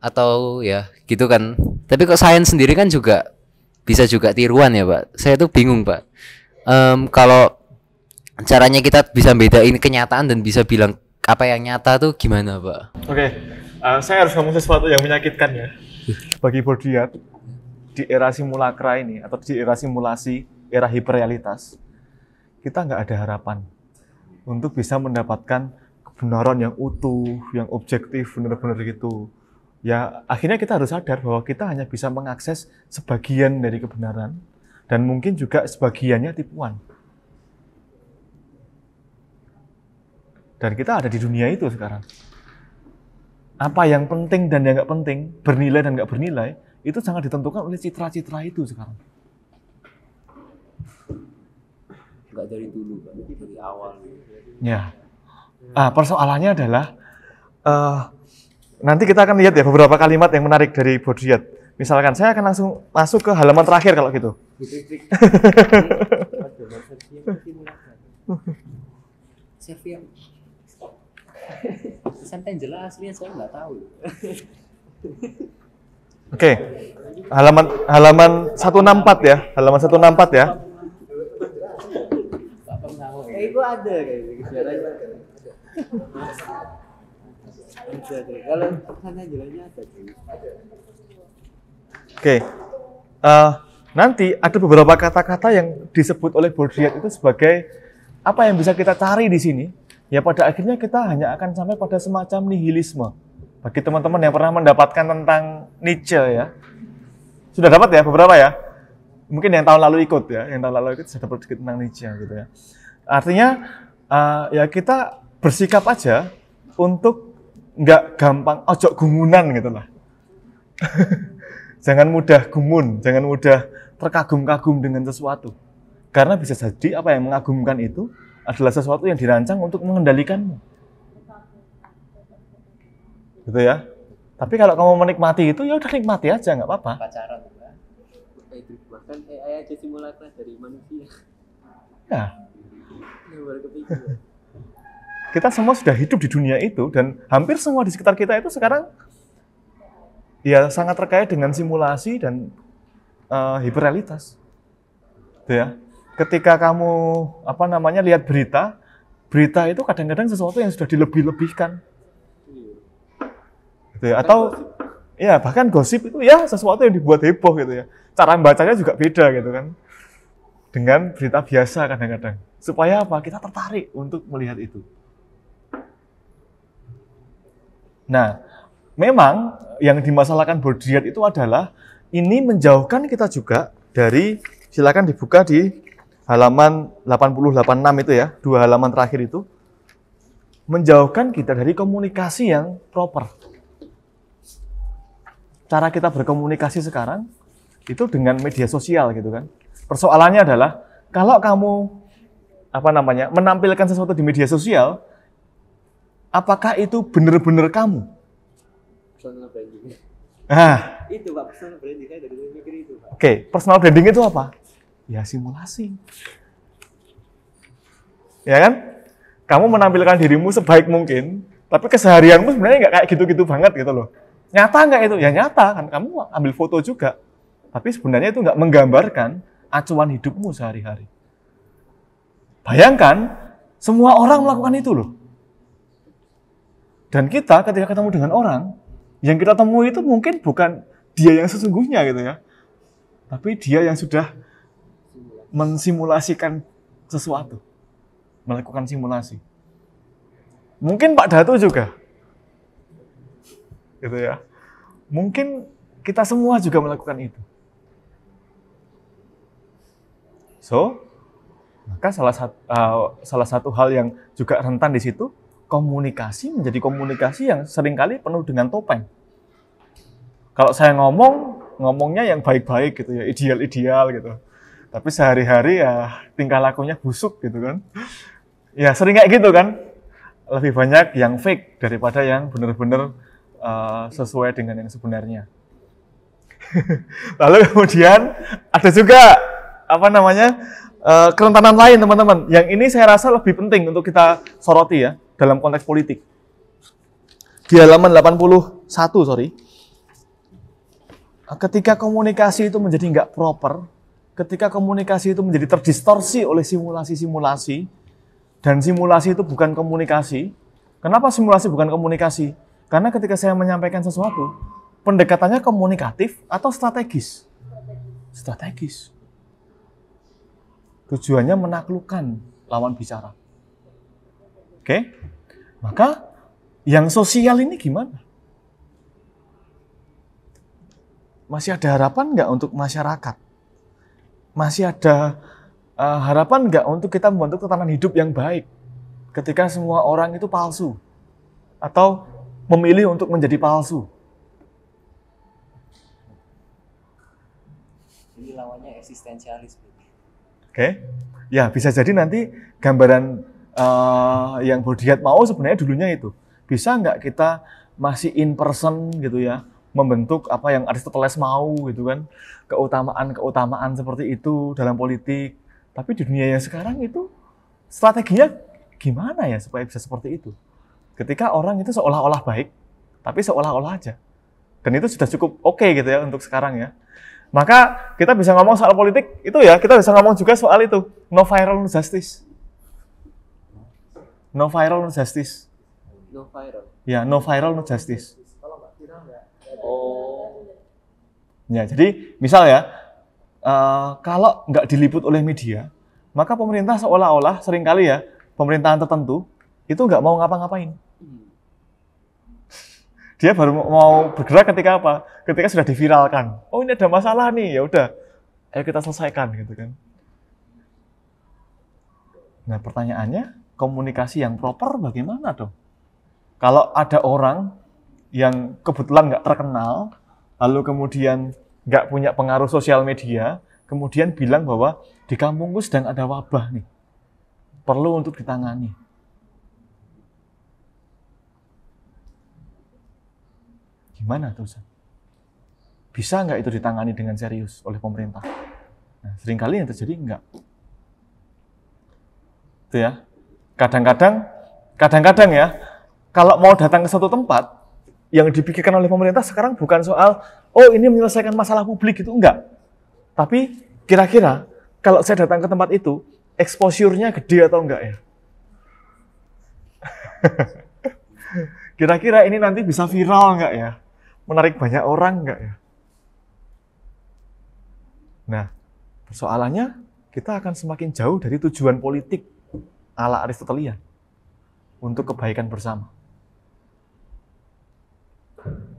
[SPEAKER 4] atau ya gitu kan tapi kok sains sendiri kan juga bisa juga tiruan ya pak saya tuh bingung pak um, kalau caranya kita bisa bedain kenyataan dan bisa bilang apa yang nyata tuh gimana pak
[SPEAKER 1] oke okay. uh, eh, saya harus ngomong sesuatu yang menyakitkan ya bagi Bordiat di era simulakra ini atau di era simulasi era hiperrealitas kita nggak ada harapan untuk bisa mendapatkan kebenaran yang utuh yang objektif benar-benar gitu ya akhirnya kita harus sadar bahwa kita hanya bisa mengakses sebagian dari kebenaran dan mungkin juga sebagiannya tipuan. Dan kita ada di dunia itu sekarang. Apa yang penting dan yang nggak penting, bernilai dan nggak bernilai, itu sangat ditentukan oleh citra-citra itu sekarang.
[SPEAKER 4] Nggak dari dulu, dari awal.
[SPEAKER 1] Ya. Ah, persoalannya adalah uh, nanti kita akan lihat ya beberapa kalimat yang menarik dari Baudrillard. Misalkan saya akan langsung masuk ke halaman terakhir kalau gitu.
[SPEAKER 4] Sampai jelas ini saya nggak tahu.
[SPEAKER 1] Oke. Halaman halaman 164 ya. Halaman 164 ya.
[SPEAKER 3] Bapak gua ada kayak gitu
[SPEAKER 2] kalau
[SPEAKER 1] Oke. Uh, nanti ada beberapa kata-kata yang disebut oleh Bourdieu itu sebagai apa yang bisa kita cari di sini? Ya pada akhirnya kita hanya akan sampai pada semacam nihilisme. Bagi teman-teman yang pernah mendapatkan tentang Nietzsche ya. Sudah dapat ya beberapa ya? Mungkin yang tahun lalu ikut ya, yang tahun lalu ikut sudah dapat sedikit tentang Nietzsche gitu ya. Artinya uh, ya kita bersikap aja untuk nggak gampang ojok oh, gumunan gitu lah. jangan mudah gumun, jangan mudah terkagum-kagum dengan sesuatu. Karena bisa jadi apa yang mengagumkan itu adalah sesuatu yang dirancang untuk mengendalikanmu. Gitu ya. Tapi kalau kamu menikmati itu ya udah nikmati aja nggak apa-apa. Pacaran ya.
[SPEAKER 4] eh, Bahkan AI aja simulator dari manusia. Ya. baru
[SPEAKER 1] kita semua sudah hidup di dunia itu dan hampir semua di sekitar kita itu sekarang ya sangat terkait dengan simulasi dan uh, hiperrealitas. Gitu ya. Ketika kamu apa namanya lihat berita, berita itu kadang-kadang sesuatu yang sudah dilebih-lebihkan. Gitu ya. Atau ya bahkan gosip itu ya sesuatu yang dibuat heboh gitu ya. Cara membacanya juga beda gitu kan. Dengan berita biasa kadang-kadang. Supaya apa? Kita tertarik untuk melihat itu. Nah, memang yang dimasalahkan Baudrillard itu adalah ini menjauhkan kita juga dari silakan dibuka di halaman 886 itu ya, dua halaman terakhir itu menjauhkan kita dari komunikasi yang proper. Cara kita berkomunikasi sekarang itu dengan media sosial gitu kan. Persoalannya adalah kalau kamu apa namanya menampilkan sesuatu di media sosial apakah itu benar-benar kamu?
[SPEAKER 3] Personal branding. Ah. Itu Pak, personal branding saya dari mikir itu Pak. Oke, okay.
[SPEAKER 1] personal branding itu apa? Ya simulasi. Ya kan? Kamu menampilkan dirimu sebaik mungkin, tapi keseharianmu sebenarnya nggak kayak gitu-gitu banget gitu loh. Nyata nggak itu? Ya nyata kan. Kamu ambil foto juga. Tapi sebenarnya itu nggak menggambarkan acuan hidupmu sehari-hari. Bayangkan, semua orang melakukan itu loh dan kita ketika ketemu dengan orang, yang kita temui itu mungkin bukan dia yang sesungguhnya gitu ya. Tapi dia yang sudah mensimulasikan sesuatu. Melakukan simulasi. Mungkin Pak Datu juga. Gitu ya. Mungkin kita semua juga melakukan itu. So, maka salah satu, uh, eh, salah satu hal yang juga rentan di situ komunikasi menjadi komunikasi yang seringkali penuh dengan topeng. Kalau saya ngomong, ngomongnya yang baik-baik gitu ya, ideal-ideal gitu. Tapi sehari-hari ya tingkah lakunya busuk gitu kan. Ya sering kayak gitu kan. Lebih banyak yang fake daripada yang benar-benar uh, sesuai dengan yang sebenarnya. Lalu kemudian ada juga apa namanya uh, kerentanan lain teman-teman. Yang ini saya rasa lebih penting untuk kita soroti ya dalam konteks politik. Di halaman 81, sorry. Nah, ketika komunikasi itu menjadi nggak proper, ketika komunikasi itu menjadi terdistorsi oleh simulasi-simulasi, dan simulasi itu bukan komunikasi. Kenapa simulasi bukan komunikasi? Karena ketika saya menyampaikan sesuatu, pendekatannya komunikatif atau strategis? Strategis. Tujuannya menaklukkan lawan bicara. Oke? Okay? Maka yang sosial ini gimana? Masih ada harapan nggak untuk masyarakat? Masih ada uh, harapan nggak untuk kita membentuk tatanan hidup yang baik? Ketika semua orang itu palsu atau memilih untuk menjadi palsu.
[SPEAKER 4] Ini lawannya eksistensialis. Oke,
[SPEAKER 1] okay. ya bisa jadi nanti gambaran uh, yang Bodyguard mau sebenarnya dulunya itu. Bisa nggak kita masih in person gitu ya, membentuk apa yang Aristoteles mau gitu kan, keutamaan-keutamaan seperti itu dalam politik. Tapi di dunia yang sekarang itu strateginya gimana ya supaya bisa seperti itu? Ketika orang itu seolah-olah baik, tapi seolah-olah aja. Dan itu sudah cukup oke okay gitu ya untuk sekarang ya. Maka kita bisa ngomong soal politik itu ya, kita bisa ngomong juga soal itu, no viral justice No viral, no justice. No viral. Ya, no viral, no justice. Kalau nggak viral nggak. Oh. Ya, jadi misal ya, uh, kalau nggak diliput oleh media, maka pemerintah seolah-olah seringkali ya, pemerintahan tertentu itu nggak mau ngapa-ngapain. Hmm. Dia baru mau bergerak ketika apa? Ketika sudah diviralkan. Oh ini ada masalah nih, ya udah, ayo kita selesaikan gitu kan. Nah pertanyaannya, komunikasi yang proper bagaimana dong? Kalau ada orang yang kebetulan nggak terkenal, lalu kemudian nggak punya pengaruh sosial media, kemudian bilang bahwa di kampungku sedang ada wabah nih, perlu untuk ditangani. Gimana tuh, Ustaz? Bisa nggak itu ditangani dengan serius oleh pemerintah? Nah, seringkali yang terjadi enggak. Itu ya. Kadang-kadang, kadang-kadang ya, kalau mau datang ke satu tempat, yang dipikirkan oleh pemerintah sekarang bukan soal, oh ini menyelesaikan masalah publik itu, enggak. Tapi kira-kira kalau saya datang ke tempat itu, exposure-nya gede atau enggak ya? Kira-kira ini nanti bisa viral enggak ya? Menarik banyak orang enggak ya? Nah, persoalannya kita akan semakin jauh dari tujuan politik ala Aristotelian untuk kebaikan bersama.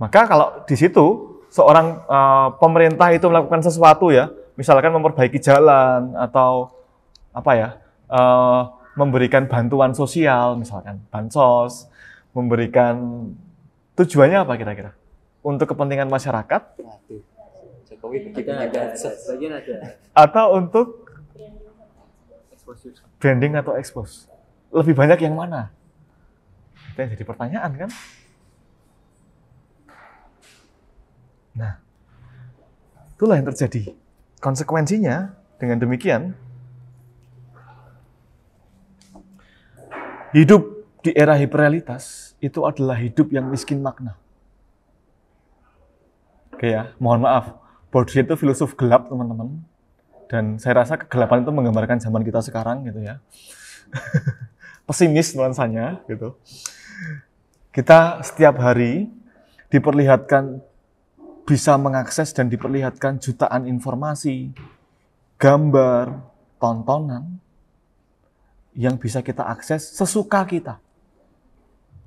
[SPEAKER 1] Maka kalau di situ seorang uh, pemerintah itu melakukan sesuatu ya, misalkan memperbaiki jalan atau apa ya, uh, memberikan bantuan sosial misalkan bansos, memberikan tujuannya apa kira-kira? Untuk kepentingan masyarakat? Atau untuk Exposure. Branding atau expose? Lebih banyak yang mana? Itu yang jadi pertanyaan kan? Nah, itulah yang terjadi. Konsekuensinya dengan demikian, hidup di era hiperrealitas itu adalah hidup yang miskin makna. Oke ya, mohon maaf. Bourdieu itu filosof gelap, teman-teman dan saya rasa kegelapan itu menggambarkan zaman kita sekarang gitu ya pesimis nuansanya gitu kita setiap hari diperlihatkan bisa mengakses dan diperlihatkan jutaan informasi gambar tontonan yang bisa kita akses sesuka kita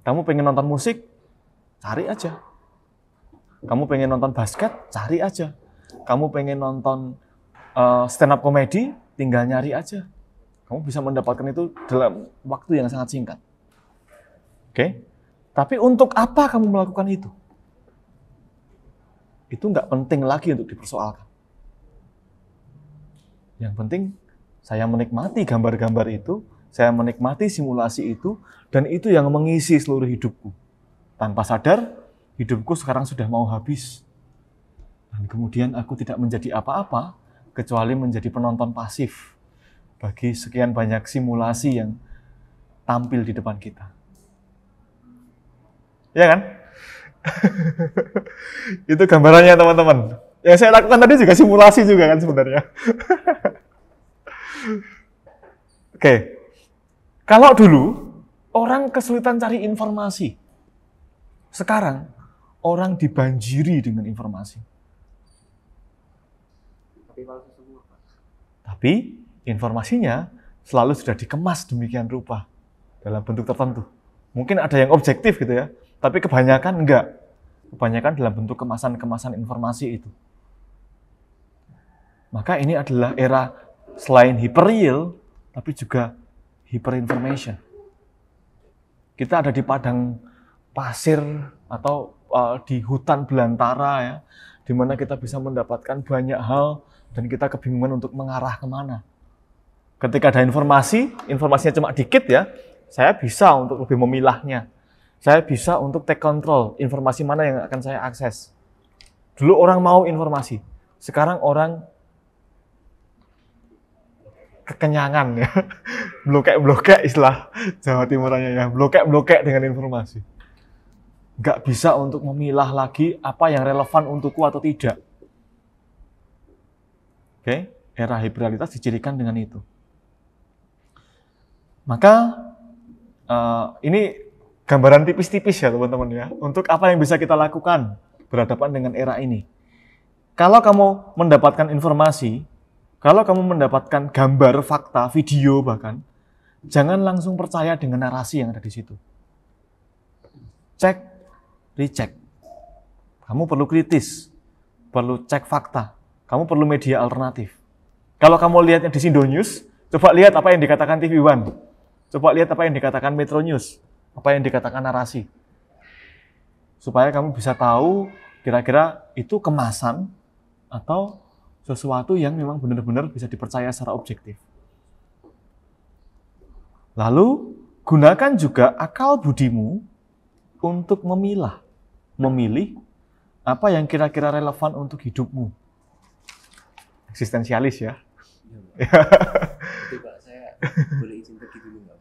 [SPEAKER 1] kamu pengen nonton musik cari aja kamu pengen nonton basket cari aja kamu pengen nonton Eh, stand up komedi tinggal nyari aja. Kamu bisa mendapatkan itu dalam waktu yang sangat singkat. Oke? Okay? Tapi untuk apa kamu melakukan itu? Itu nggak penting lagi untuk dipersoalkan. Yang penting saya menikmati gambar-gambar itu, saya menikmati simulasi itu, dan itu yang mengisi seluruh hidupku. Tanpa sadar, hidupku sekarang sudah mau habis. Dan kemudian aku tidak menjadi apa-apa, kecuali menjadi penonton pasif bagi sekian banyak simulasi yang tampil di depan kita. Ya kan? Itu gambarannya teman-teman. Yang saya lakukan tadi juga simulasi juga kan sebenarnya. Oke. Kalau dulu orang kesulitan cari informasi. Sekarang orang dibanjiri dengan informasi tapi informasinya selalu sudah dikemas demikian rupa dalam bentuk tertentu. Mungkin ada yang objektif gitu ya, tapi kebanyakan enggak. Kebanyakan dalam bentuk kemasan-kemasan informasi itu. Maka ini adalah era selain hiperreal, tapi juga hyperinformation. Kita ada di padang pasir atau uh, di hutan belantara ya, di mana kita bisa mendapatkan banyak hal dan kita kebingungan untuk mengarah kemana. Ketika ada informasi, informasinya cuma dikit ya, saya bisa untuk lebih memilahnya. Saya bisa untuk take control informasi mana yang akan saya akses. Dulu orang mau informasi, sekarang orang kekenyangan ya. Blokek-blokek istilah Jawa Timurannya ya, blokek-blokek dengan informasi nggak bisa untuk memilah lagi apa yang relevan untukku atau tidak. Oke, okay? era hiperrealitas dicirikan dengan itu. Maka uh, ini gambaran tipis-tipis ya teman-teman ya, untuk apa yang bisa kita lakukan berhadapan dengan era ini. Kalau kamu mendapatkan informasi, kalau kamu mendapatkan gambar, fakta, video bahkan, jangan langsung percaya dengan narasi yang ada di situ. Cek recheck. Kamu perlu kritis, perlu cek fakta, kamu perlu media alternatif. Kalau kamu lihatnya di Sindo News, coba lihat apa yang dikatakan TV One. Coba lihat apa yang dikatakan Metro News, apa yang dikatakan narasi. Supaya kamu bisa tahu kira-kira itu kemasan atau sesuatu yang memang benar-benar bisa dipercaya secara objektif. Lalu, gunakan juga akal budimu untuk memilah memilih apa yang kira-kira relevan untuk hidupmu. Eksistensialis ya. Iya,
[SPEAKER 2] Pak.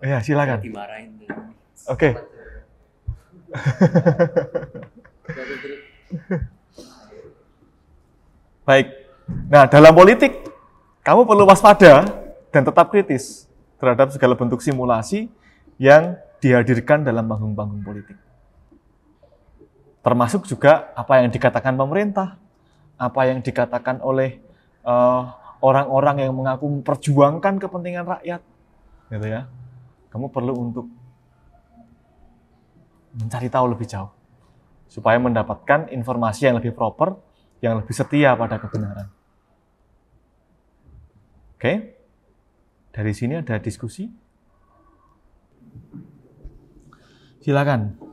[SPEAKER 2] Ya, silakan. Oke.
[SPEAKER 1] Baik. Nah, dalam politik, kamu perlu waspada dan tetap kritis terhadap segala bentuk simulasi yang dihadirkan dalam panggung-panggung politik termasuk juga apa yang dikatakan pemerintah, apa yang dikatakan oleh eh, orang-orang uh, yang mengaku memperjuangkan kepentingan rakyat, gitu ya. Kamu perlu untuk mencari tahu lebih jauh supaya mendapatkan informasi yang lebih proper, yang lebih setia pada kebenaran. Oke, okay? dari sini ada diskusi. Silakan.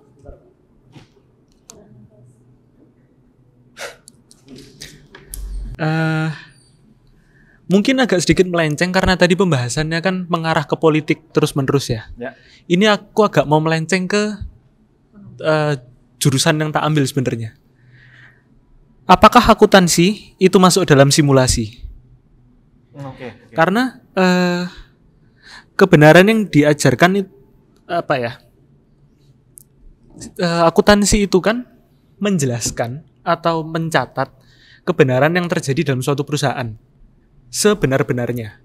[SPEAKER 3] Uh, mungkin agak sedikit melenceng karena tadi pembahasannya kan mengarah ke politik terus-menerus ya. ya. Ini aku agak mau melenceng ke uh, jurusan yang tak ambil sebenarnya. Apakah akuntansi itu masuk dalam simulasi? Okay, hmm, okay. Karena uh, kebenaran yang diajarkan itu apa ya? Uh, akuntansi itu kan menjelaskan atau mencatat kebenaran yang terjadi dalam suatu perusahaan sebenar-benarnya.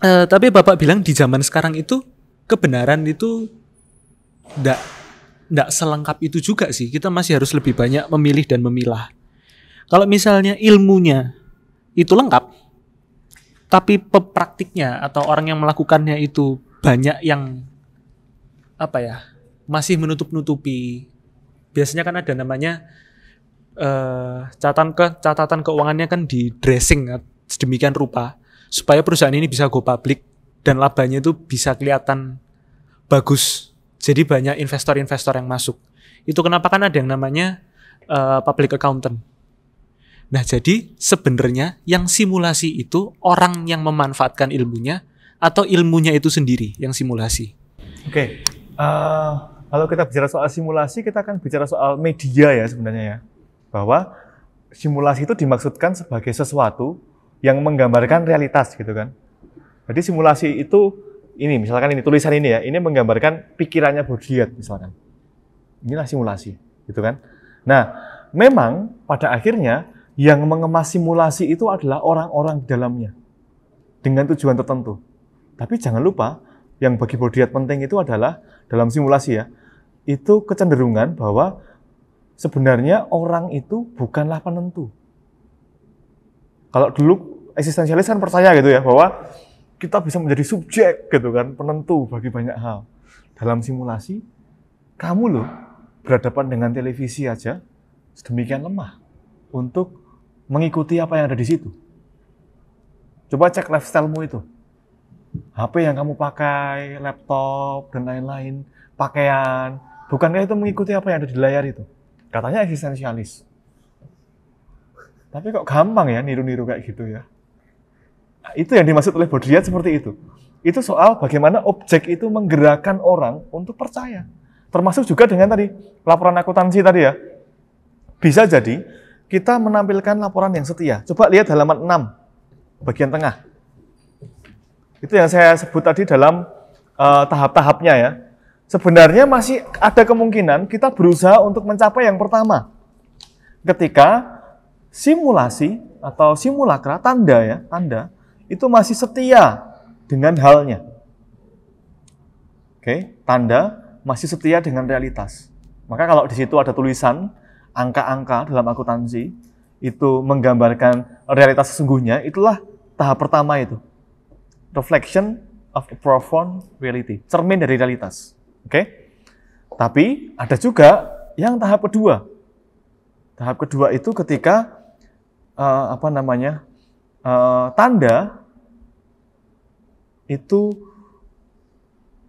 [SPEAKER 3] Uh, tapi bapak bilang di zaman sekarang itu kebenaran itu tidak tidak selengkap itu juga sih. Kita masih harus lebih banyak memilih dan memilah. Kalau misalnya ilmunya itu lengkap, tapi pepraktiknya atau orang yang melakukannya itu banyak yang apa ya masih menutup-nutupi. Biasanya kan ada namanya uh, catatan ke catatan keuangannya kan di dressing eh, sedemikian rupa supaya perusahaan ini bisa go public dan labanya itu bisa kelihatan bagus. Jadi banyak investor-investor yang masuk. Itu kenapa kan ada yang namanya uh, public accountant. Nah, jadi sebenarnya yang simulasi itu orang yang memanfaatkan ilmunya atau ilmunya itu sendiri yang simulasi.
[SPEAKER 1] Oke. Okay. Uh, kalau kita bicara soal simulasi, kita akan bicara soal media ya sebenarnya ya bahwa simulasi itu dimaksudkan sebagai sesuatu yang menggambarkan realitas gitu kan. Jadi simulasi itu ini misalkan ini tulisan ini ya, ini menggambarkan pikirannya Baudrillard misalkan. Inilah simulasi, gitu kan. Nah, memang pada akhirnya yang mengemas simulasi itu adalah orang-orang di dalamnya dengan tujuan tertentu. Tapi jangan lupa yang bagi Baudrillard penting itu adalah dalam simulasi ya, itu kecenderungan bahwa sebenarnya orang itu bukanlah penentu. Kalau dulu eksistensialis kan percaya gitu ya bahwa kita bisa menjadi subjek gitu kan, penentu bagi banyak hal. Dalam simulasi, kamu loh berhadapan dengan televisi aja sedemikian lemah untuk mengikuti apa yang ada di situ. Coba cek lifestylemu itu. HP yang kamu pakai, laptop, dan lain-lain, pakaian. Bukankah itu mengikuti apa yang ada di layar itu? Katanya eksistensialis. Tapi kok gampang ya niru-niru kayak gitu ya. Nah, itu yang dimaksud oleh Baudrillard seperti itu. Itu soal bagaimana objek itu menggerakkan orang untuk percaya. Termasuk juga dengan tadi, laporan akuntansi tadi ya. Bisa jadi kita menampilkan laporan yang setia. Coba lihat halaman 6, bagian tengah. Itu yang saya sebut tadi dalam uh, tahap-tahapnya ya sebenarnya masih ada kemungkinan kita berusaha untuk mencapai yang pertama. Ketika simulasi atau simulakra tanda ya, tanda itu masih setia dengan halnya. Oke, tanda masih setia dengan realitas. Maka kalau di situ ada tulisan angka-angka dalam akuntansi itu menggambarkan realitas sesungguhnya, itulah tahap pertama itu. Reflection of a profound reality, cermin dari realitas. Oke? Okay? Tapi ada juga yang tahap kedua. Tahap kedua itu ketika uh, apa namanya? Uh, tanda itu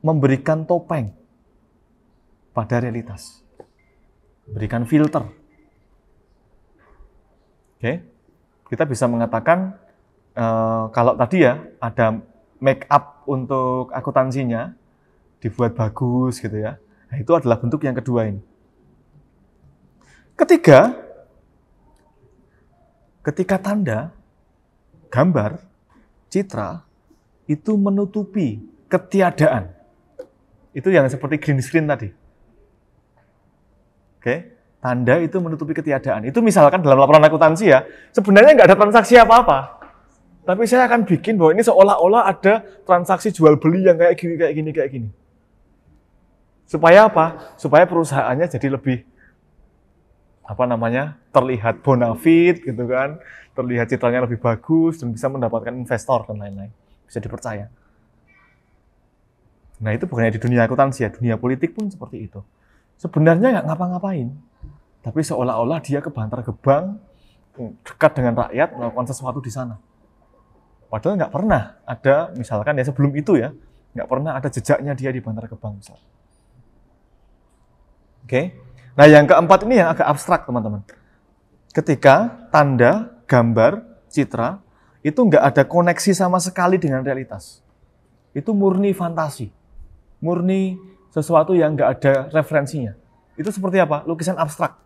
[SPEAKER 1] memberikan topeng pada realitas. Berikan filter. Oke. Okay? Kita bisa mengatakan uh, kalau tadi ya ada make up untuk akuntansinya, dibuat bagus gitu ya. Nah, itu adalah bentuk yang kedua ini. Ketiga, ketika tanda, gambar, citra itu menutupi ketiadaan. Itu yang seperti green screen tadi. Oke, tanda itu menutupi ketiadaan. Itu misalkan dalam laporan akuntansi ya, sebenarnya nggak ada transaksi apa-apa. Tapi saya akan bikin bahwa ini seolah-olah ada transaksi jual beli yang kayak gini, kayak gini, kayak gini. Supaya apa? Supaya perusahaannya jadi lebih apa namanya terlihat bonafit gitu kan, terlihat citranya lebih bagus dan bisa mendapatkan investor dan lain-lain, bisa dipercaya. Nah itu bukannya di dunia akuntansi ya, dunia politik pun seperti itu. Sebenarnya nggak ngapa-ngapain, tapi seolah-olah dia ke ke gebang dekat dengan rakyat melakukan sesuatu di sana. Padahal nggak pernah ada, misalkan ya sebelum itu ya, nggak pernah ada jejaknya dia di Bantar Gebang misalnya. Oke. Nah, yang keempat ini yang agak abstrak, teman-teman. Ketika tanda, gambar, citra itu nggak ada koneksi sama sekali dengan realitas. Itu murni fantasi. Murni sesuatu yang nggak ada referensinya. Itu seperti apa? Lukisan abstrak.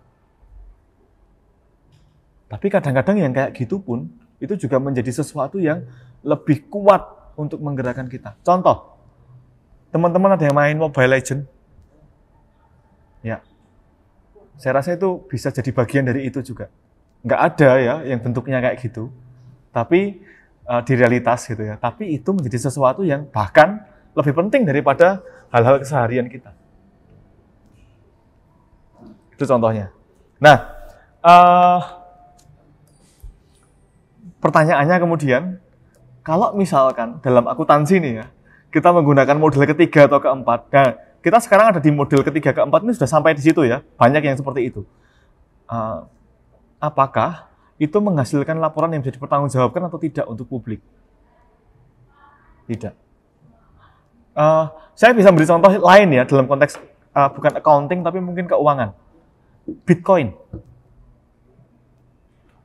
[SPEAKER 1] Tapi kadang-kadang yang kayak gitu pun, itu juga menjadi sesuatu yang lebih kuat untuk menggerakkan kita. Contoh, teman-teman ada yang main Mobile Legends, Ya. Saya rasa itu bisa jadi bagian dari itu juga. Nggak ada ya yang bentuknya kayak gitu. Tapi uh, di realitas gitu ya. Tapi itu menjadi sesuatu yang bahkan lebih penting daripada hal-hal keseharian kita. Itu contohnya. Nah, uh, pertanyaannya kemudian, kalau misalkan dalam akuntansi ini ya, kita menggunakan model ketiga atau keempat, nah, kita sekarang ada di model ketiga keempat ini sudah sampai di situ ya banyak yang seperti itu uh, apakah itu menghasilkan laporan yang bisa dipertanggungjawabkan atau tidak untuk publik tidak uh, saya bisa beri contoh lain ya dalam konteks uh, bukan accounting tapi mungkin keuangan Bitcoin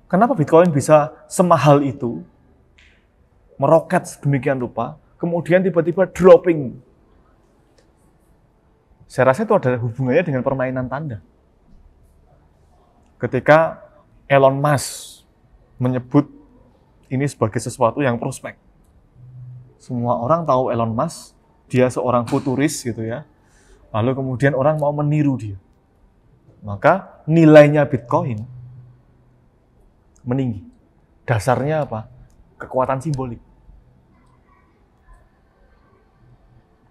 [SPEAKER 1] kenapa Bitcoin bisa semahal itu meroket sedemikian rupa kemudian tiba-tiba dropping saya rasa itu ada hubungannya dengan permainan tanda. Ketika Elon Musk menyebut ini sebagai sesuatu yang prospek. Semua orang tahu Elon Musk, dia seorang futuris gitu ya. Lalu kemudian orang mau meniru dia. Maka nilainya Bitcoin meninggi. Dasarnya apa? Kekuatan simbolik.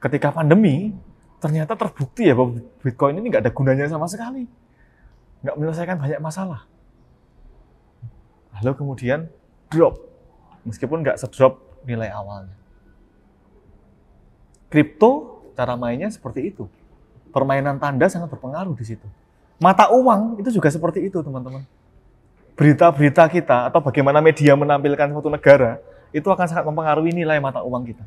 [SPEAKER 1] Ketika pandemi, ternyata terbukti ya bahwa Bitcoin ini nggak ada gunanya sama sekali. Nggak menyelesaikan banyak masalah. Lalu kemudian drop. Meskipun nggak sedrop nilai awalnya. Kripto, cara mainnya seperti itu. Permainan tanda sangat berpengaruh di situ. Mata uang itu juga seperti itu, teman-teman. Berita-berita kita atau bagaimana media menampilkan suatu negara itu akan sangat mempengaruhi nilai mata uang kita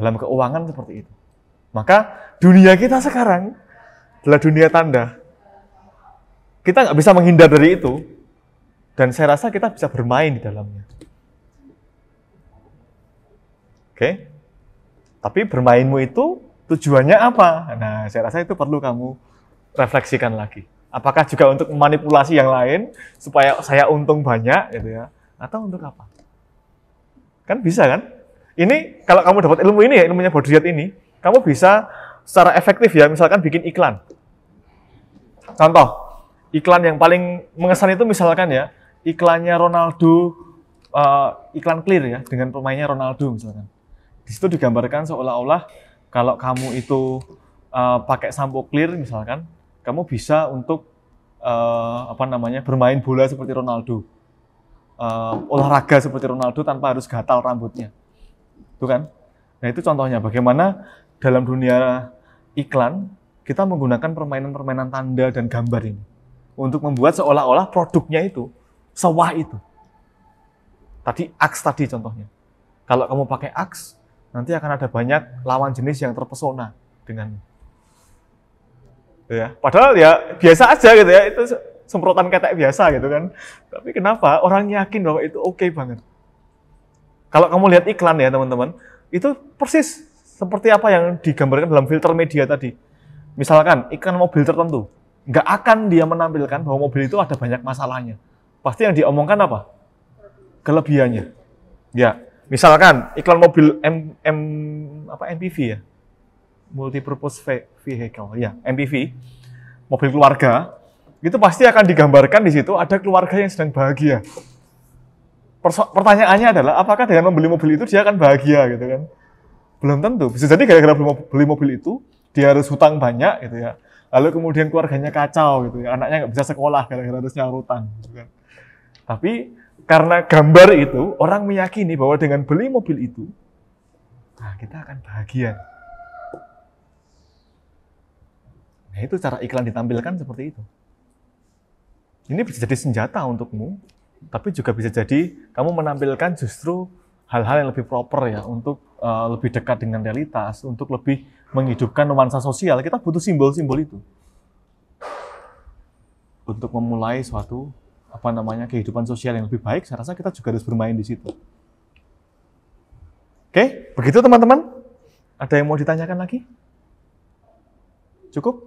[SPEAKER 1] dalam keuangan seperti itu. Maka dunia kita sekarang adalah dunia tanda. Kita nggak bisa menghindar dari itu. Dan saya rasa kita bisa bermain di dalamnya. Oke? Tapi bermainmu itu tujuannya apa? Nah, saya rasa itu perlu kamu refleksikan lagi. Apakah juga untuk manipulasi yang lain supaya saya untung banyak gitu ya? Atau untuk apa? Kan bisa kan? Ini kalau kamu dapat ilmu ini ya, ilmunya art ini, kamu bisa secara efektif ya, misalkan bikin iklan. Contoh, iklan yang paling mengesan itu misalkan ya, iklannya Ronaldo, uh, iklan clear ya, dengan pemainnya Ronaldo misalkan. Di situ digambarkan seolah-olah kalau kamu itu uh, pakai sampo clear misalkan, kamu bisa untuk uh, apa namanya bermain bola seperti Ronaldo, uh, olahraga seperti Ronaldo tanpa harus gatal rambutnya, itu kan? Nah itu contohnya bagaimana dalam dunia iklan kita menggunakan permainan-permainan tanda dan gambar ini untuk membuat seolah-olah produknya itu sewah itu. Tadi aks tadi contohnya. Kalau kamu pakai aks, nanti akan ada banyak lawan jenis yang terpesona dengan ya. Padahal ya biasa aja gitu ya, itu semprotan ketek biasa gitu kan. Tapi kenapa orang yakin bahwa itu oke okay banget? Kalau kamu lihat iklan ya teman-teman, itu persis seperti apa yang digambarkan dalam filter media tadi. Misalkan iklan mobil tertentu, nggak akan dia menampilkan bahwa mobil itu ada banyak masalahnya. Pasti yang diomongkan apa? Kelebihannya. Ya, misalkan iklan mobil M, M apa MPV ya, multipurpose vehicle, ya MPV, mobil keluarga, itu pasti akan digambarkan di situ ada keluarga yang sedang bahagia. pertanyaannya adalah apakah dengan membeli mobil itu dia akan bahagia gitu kan? Belum tentu. Bisa jadi gara-gara beli mobil itu dia harus hutang banyak gitu ya. Lalu kemudian keluarganya kacau gitu ya. Anaknya nggak bisa sekolah gara-gara harus hutang. Gitu kan. Tapi karena gambar itu orang meyakini bahwa dengan beli mobil itu nah kita akan bahagia. Nah, itu cara iklan ditampilkan seperti itu. Ini bisa jadi senjata untukmu, tapi juga bisa jadi kamu menampilkan justru hal-hal yang lebih proper ya untuk uh, lebih dekat dengan realitas, untuk lebih menghidupkan nuansa sosial, kita butuh simbol-simbol itu untuk memulai suatu apa namanya kehidupan sosial yang lebih baik. Saya rasa kita juga harus bermain di situ. Oke, begitu teman-teman. Ada yang mau ditanyakan lagi? Cukup?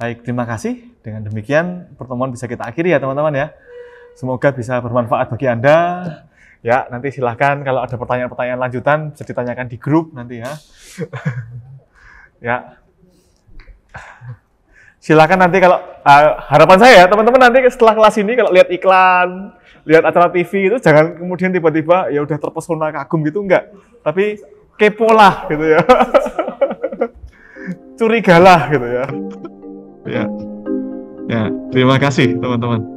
[SPEAKER 1] Baik, terima kasih. Dengan demikian pertemuan bisa kita akhiri ya teman-teman ya. Semoga bisa bermanfaat bagi Anda. Ya, nanti silahkan kalau ada pertanyaan-pertanyaan lanjutan bisa ditanyakan di grup nanti ya. ya. Silahkan nanti kalau uh, harapan saya ya, teman-teman nanti setelah kelas ini kalau lihat iklan, lihat acara TV itu jangan kemudian tiba-tiba ya udah terpesona kagum gitu enggak. Tapi kepo lah gitu ya. Curigalah gitu ya.
[SPEAKER 2] Ya. Ya, terima kasih teman-teman.